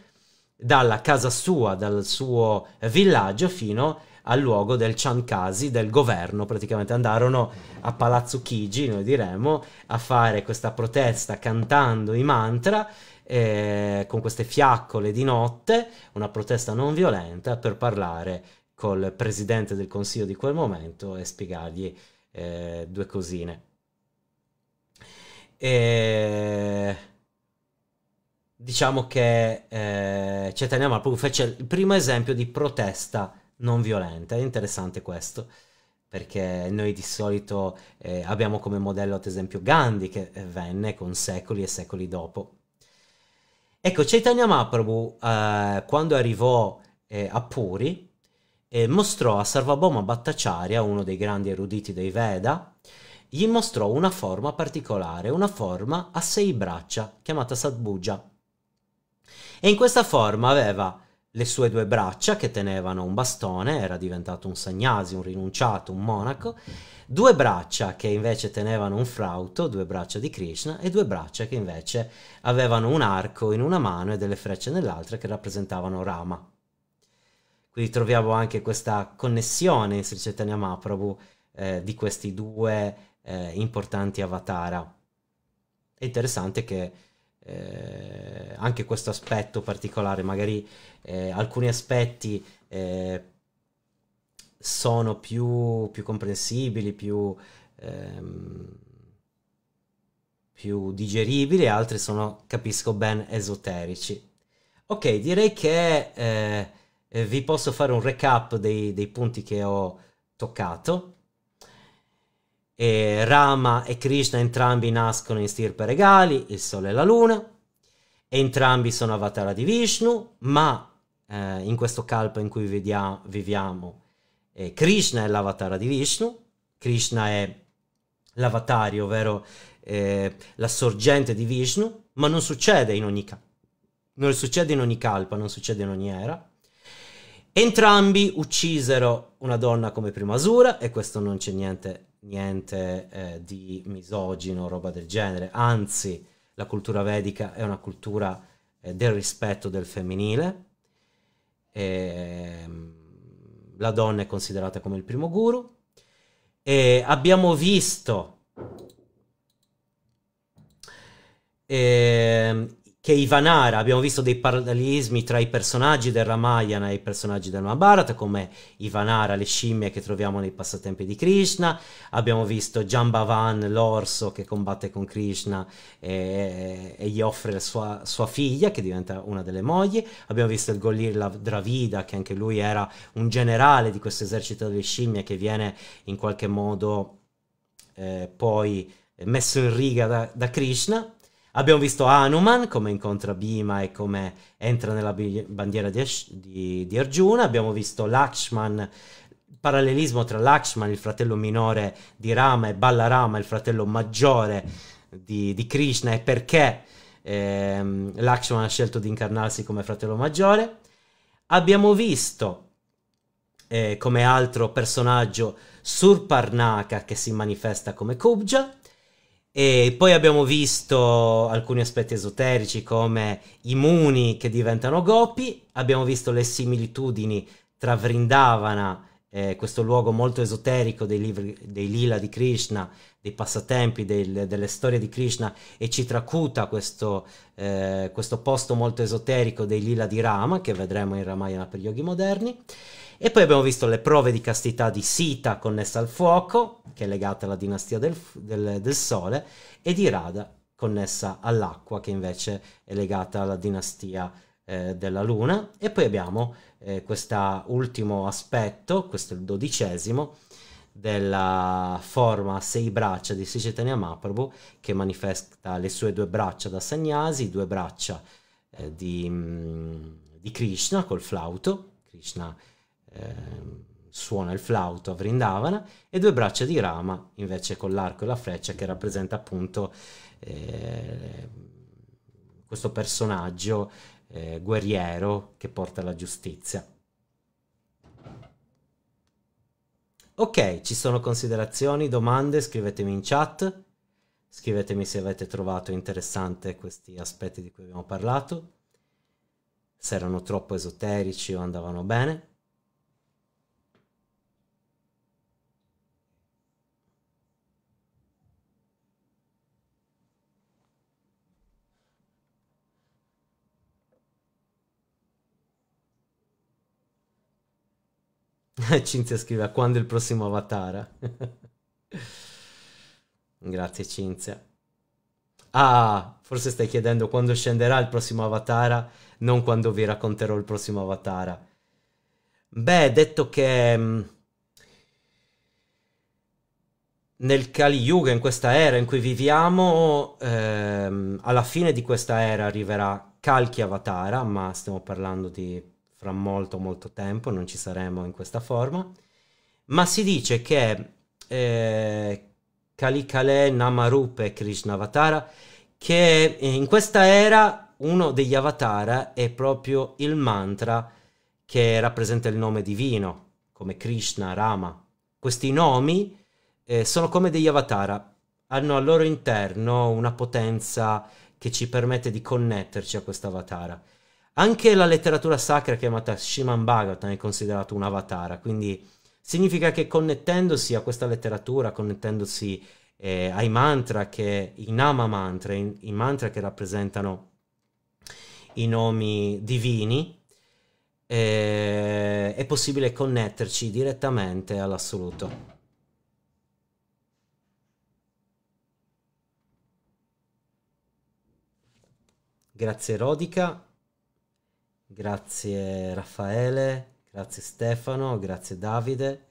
dalla casa sua, dal suo villaggio fino al luogo del Chankasi, del governo, praticamente andarono a Palazzo Chigi, noi diremmo, a fare questa protesta cantando i mantra eh, con queste fiaccole di notte, una protesta non violenta per parlare col presidente del consiglio di quel momento e spiegargli eh, due cosine. E... Diciamo che eh, Cetania Marpur fece il primo esempio di protesta non violenta. È interessante questo, perché noi di solito eh, abbiamo come modello ad esempio Gandhi, che eh, venne con secoli e secoli dopo. Ecco, Chaitanya Mahaprabhu, eh, quando arrivò eh, a Puri, eh, mostrò a Sarvabhauma Bhattacharya, uno dei grandi eruditi dei Veda, gli mostrò una forma particolare, una forma a sei braccia, chiamata Sadbuja. E in questa forma aveva le sue due braccia che tenevano un bastone, era diventato un sagnasi, un rinunciato, un monaco, due braccia che invece tenevano un flauto, due braccia di Krishna, e due braccia che invece avevano un arco in una mano e delle frecce nell'altra che rappresentavano Rama. Quindi troviamo anche questa connessione in Sri Chaitanya Mahaprabhu eh, di questi due eh, importanti a È interessante che eh, anche questo aspetto particolare, magari eh, alcuni aspetti eh, sono più, più, comprensibili, più, ehm, più digeribili, altri sono, capisco ben, esoterici. Ok, direi che eh, eh, vi posso fare un recap dei, dei punti che ho toccato. E Rama e Krishna entrambi nascono in stirpe regali, il sole e la luna, entrambi sono avatara di Vishnu, ma eh, in questo calpo in cui vediamo, viviamo eh, Krishna è l'avatara di Vishnu, Krishna è l'avatario, ovvero eh, la sorgente di Vishnu, ma non succede in ogni calpa, non succede in ogni calpa, non succede in ogni era. Entrambi uccisero una donna come prima Asura e questo non c'è niente niente eh, di misogino o roba del genere, anzi la cultura vedica è una cultura eh, del rispetto del femminile, e, ehm, la donna è considerata come il primo guru e abbiamo visto eh, che Ivanara, abbiamo visto dei parallelismi tra i personaggi del Ramayana e i personaggi del Mahabharata, come Ivanara, le scimmie che troviamo nei passatempi di Krishna, abbiamo visto Jambavan, l'orso che combatte con Krishna e, e gli offre la sua, sua, figlia, che diventa una delle mogli, abbiamo visto il Golirla Dravida, che anche lui era un generale di questo esercito delle scimmie, che viene in qualche modo eh, poi messo in riga da, da Krishna, Abbiamo visto Hanuman come incontra Bhima e come entra nella bandiera di, Ash- di, di Arjuna, abbiamo visto Lakshman parallelismo tra Lakshman, il fratello minore di Rama, e Ballarama, il fratello maggiore di, di Krishna, e perché ehm, Lakshman ha scelto di incarnarsi come fratello maggiore. Abbiamo visto eh, come altro personaggio Surparnaka che si manifesta come Kubja, e poi abbiamo visto alcuni aspetti esoterici come i muni che diventano gopi, abbiamo visto le similitudini tra Vrindavana, eh, questo luogo molto esoterico dei, livri, dei lila di Krishna, dei passatempi, del, delle storie di Krishna, e Citrakuta, questo, eh, questo posto molto esoterico dei lila di Rama, che vedremo in Ramayana per gli yogi moderni. E poi abbiamo visto le prove di castità di Sita connessa al fuoco, che è legata alla dinastia del, del, del sole, e di Rada connessa all'acqua, che invece è legata alla dinastia eh, della luna. E poi abbiamo eh, questo ultimo aspetto, questo è il dodicesimo, della forma a sei braccia di Sicetania Maprabhu che manifesta le sue due braccia da Sagnasi, due braccia eh, di, mm, di, Krishna col flauto, Krishna eh, suona il flauto a Vrindavana e due braccia di rama invece con l'arco e la freccia che rappresenta appunto eh, questo personaggio eh, guerriero che porta la giustizia. Ok, ci sono considerazioni, domande, scrivetemi in chat, scrivetemi se avete trovato interessante questi aspetti di cui abbiamo parlato, se erano troppo esoterici o andavano bene. Cinzia scrive a quando il prossimo avatar? Grazie Cinzia. Ah, forse stai chiedendo quando scenderà il prossimo avatar, non quando vi racconterò il prossimo avatar. Beh, detto che mm, nel Kali Yuga, in questa era in cui viviamo, ehm, alla fine di questa era arriverà Kalki Avatara, ma stiamo parlando di fra molto molto tempo, non ci saremo in questa forma, ma si dice che eh, Kalikale Namarupe Krishna Avatara che in questa era uno degli avatara è proprio il mantra che rappresenta il nome divino, come Krishna, Rama. Questi nomi eh, sono come degli avatara, hanno al loro interno una potenza che ci permette di connetterci a questo avatara. Anche la letteratura sacra chiamata Shiman Bhagavatam è considerata un avatara, quindi significa che connettendosi a questa letteratura, connettendosi eh, ai mantra che i nama mantra, i, i mantra che rappresentano i nomi divini, eh, è possibile connetterci direttamente all'assoluto. Grazie Rodica. Grazie Raffaele, grazie Stefano, grazie Davide.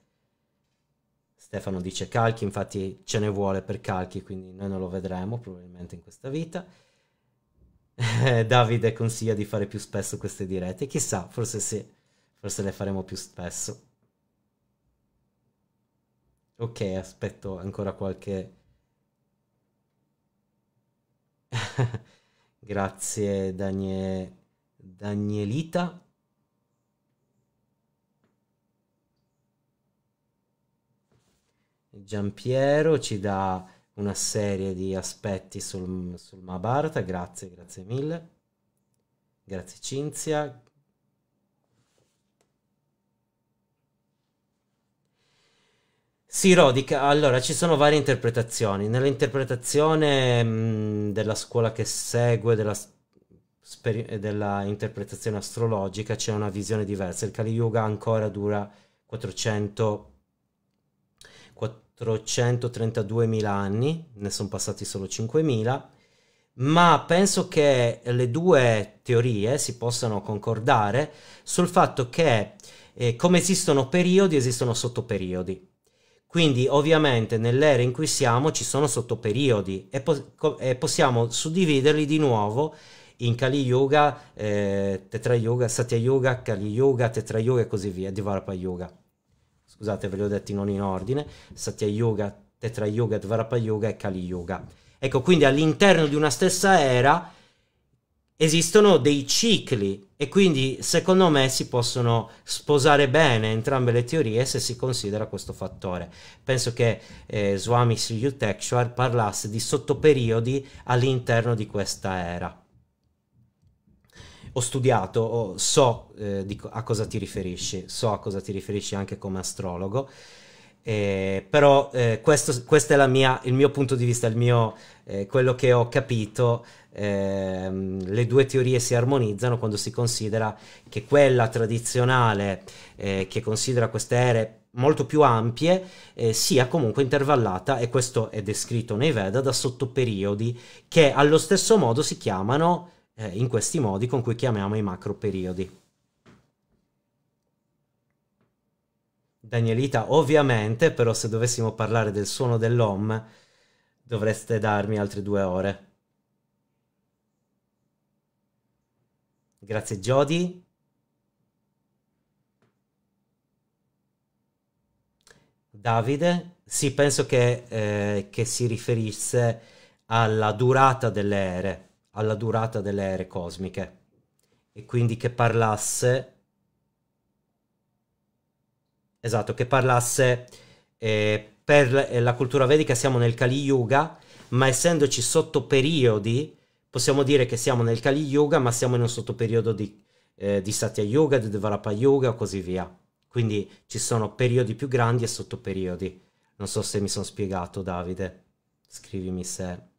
Stefano dice Calchi, infatti ce ne vuole per Calchi, quindi noi non lo vedremo probabilmente in questa vita. Davide consiglia di fare più spesso queste dirette, chissà, forse sì, forse le faremo più spesso. Ok, aspetto ancora qualche... Grazie Daniele Danielita Giampiero ci dà una serie di aspetti sul, sul Mahabharata, grazie, grazie mille. Grazie Cinzia. Sì, Rodica, allora ci sono varie interpretazioni. Nell'interpretazione mm, della scuola che segue, della eh, della interpretazione astrologica c'è una visione diversa. Il Kali Yuga ancora dura 400, 432.000 anni, ne sono passati solo 5.000, ma penso che le due teorie si possano concordare sul fatto che eh, come esistono periodi, esistono sottoperiodi. Quindi ovviamente nell'era in cui siamo ci sono sottoperiodi e, po e possiamo suddividerli di nuovo in Kali Yoga, eh, Tetra Yoga, Satya Yoga, Kali Yoga, Tetra Yoga e così via, Dvarapa Yoga. Scusate, ve li ho detti non in ordine. Satya Yoga, Tetra Yoga, Dvarapa Yoga e Kali Yoga. Ecco, quindi all'interno di una stessa era esistono dei cicli e quindi secondo me si possono sposare bene entrambe le teorie se si considera questo fattore. Penso che eh, Swami Sriyuteshwar parlasse di sottoperiodi all'interno di questa era ho studiato, ho, so eh, di, a cosa ti riferisci, so a cosa ti riferisci anche come astrologo. Eh, però eh, questo, questo, è mia, il mio punto di vista, il mio, eh, quello che ho capito. Ehm, le due teorie si armonizzano quando si considera che quella tradizionale, eh, che considera queste ere molto più ampie, eh, sia comunque intervallata, e questo è descritto nei Veda, da sottoperiodi che allo stesso modo si chiamano eh, in questi modi con cui chiamiamo i macro periodi. Danielita, ovviamente, però se dovessimo parlare del suono dell'OM dovreste darmi altre due ore. Grazie Jody. Davide, sì, penso che, eh, che si riferisse alla durata delle ere alla durata delle ere cosmiche e quindi che parlasse esatto che parlasse eh, per eh, la cultura vedica siamo nel Kali Yuga ma essendoci sotto periodi possiamo dire che siamo nel Kali Yuga ma siamo in un sottoperiodo di, eh, di Satya Yuga di Dvarapa Yuga e così via quindi ci sono periodi più grandi e sottoperiodi non so se mi sono spiegato Davide scrivimi se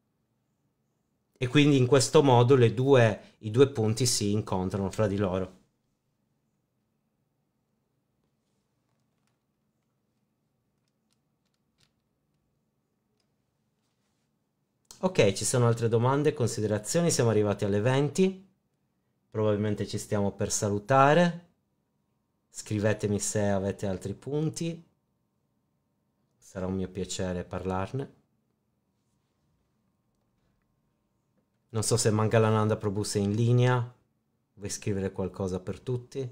e quindi in questo modo due, i due punti si incontrano fra di loro. Ok, ci sono altre domande, considerazioni, siamo arrivati alle 20, probabilmente ci stiamo per salutare, scrivetemi se avete altri punti, sarà un mio piacere parlarne. Non so se Mangalananda Prabhu è in linea, vuoi scrivere qualcosa per tutti?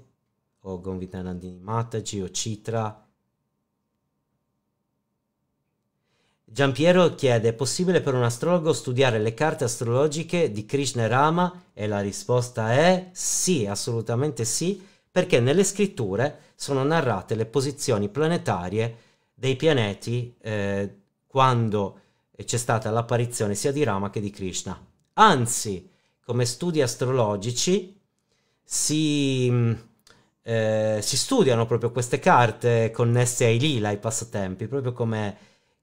O Gonvitanandini Mataji o Citra? Giampiero chiede, è possibile per un astrologo studiare le carte astrologiche di Krishna e Rama? E la risposta è sì, assolutamente sì, perché nelle scritture sono narrate le posizioni planetarie dei pianeti eh, quando c'è stata l'apparizione sia di Rama che di Krishna. Anzi, come studi astrologici si, mm, eh, si studiano proprio queste carte connesse ai lila, ai passatempi, proprio come,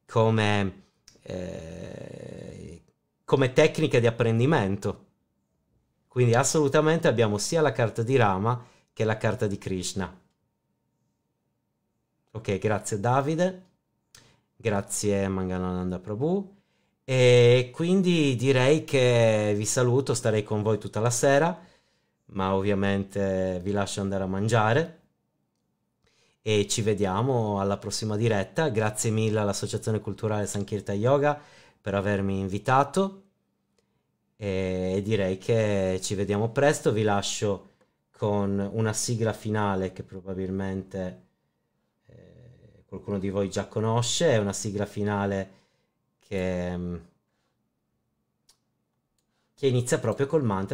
come, eh, come tecnica di apprendimento. Quindi assolutamente abbiamo sia la carta di Rama che la carta di Krishna. Ok, grazie Davide, grazie Manganananda Prabhu. E quindi direi che vi saluto, starei con voi tutta la sera, ma ovviamente vi lascio andare a mangiare e ci vediamo alla prossima diretta. Grazie mille all'Associazione Culturale Sankirta Yoga per avermi invitato e direi che ci vediamo presto, vi lascio con una sigla finale che probabilmente eh, qualcuno di voi già conosce, è una sigla finale che, mm, che inizia proprio col mantra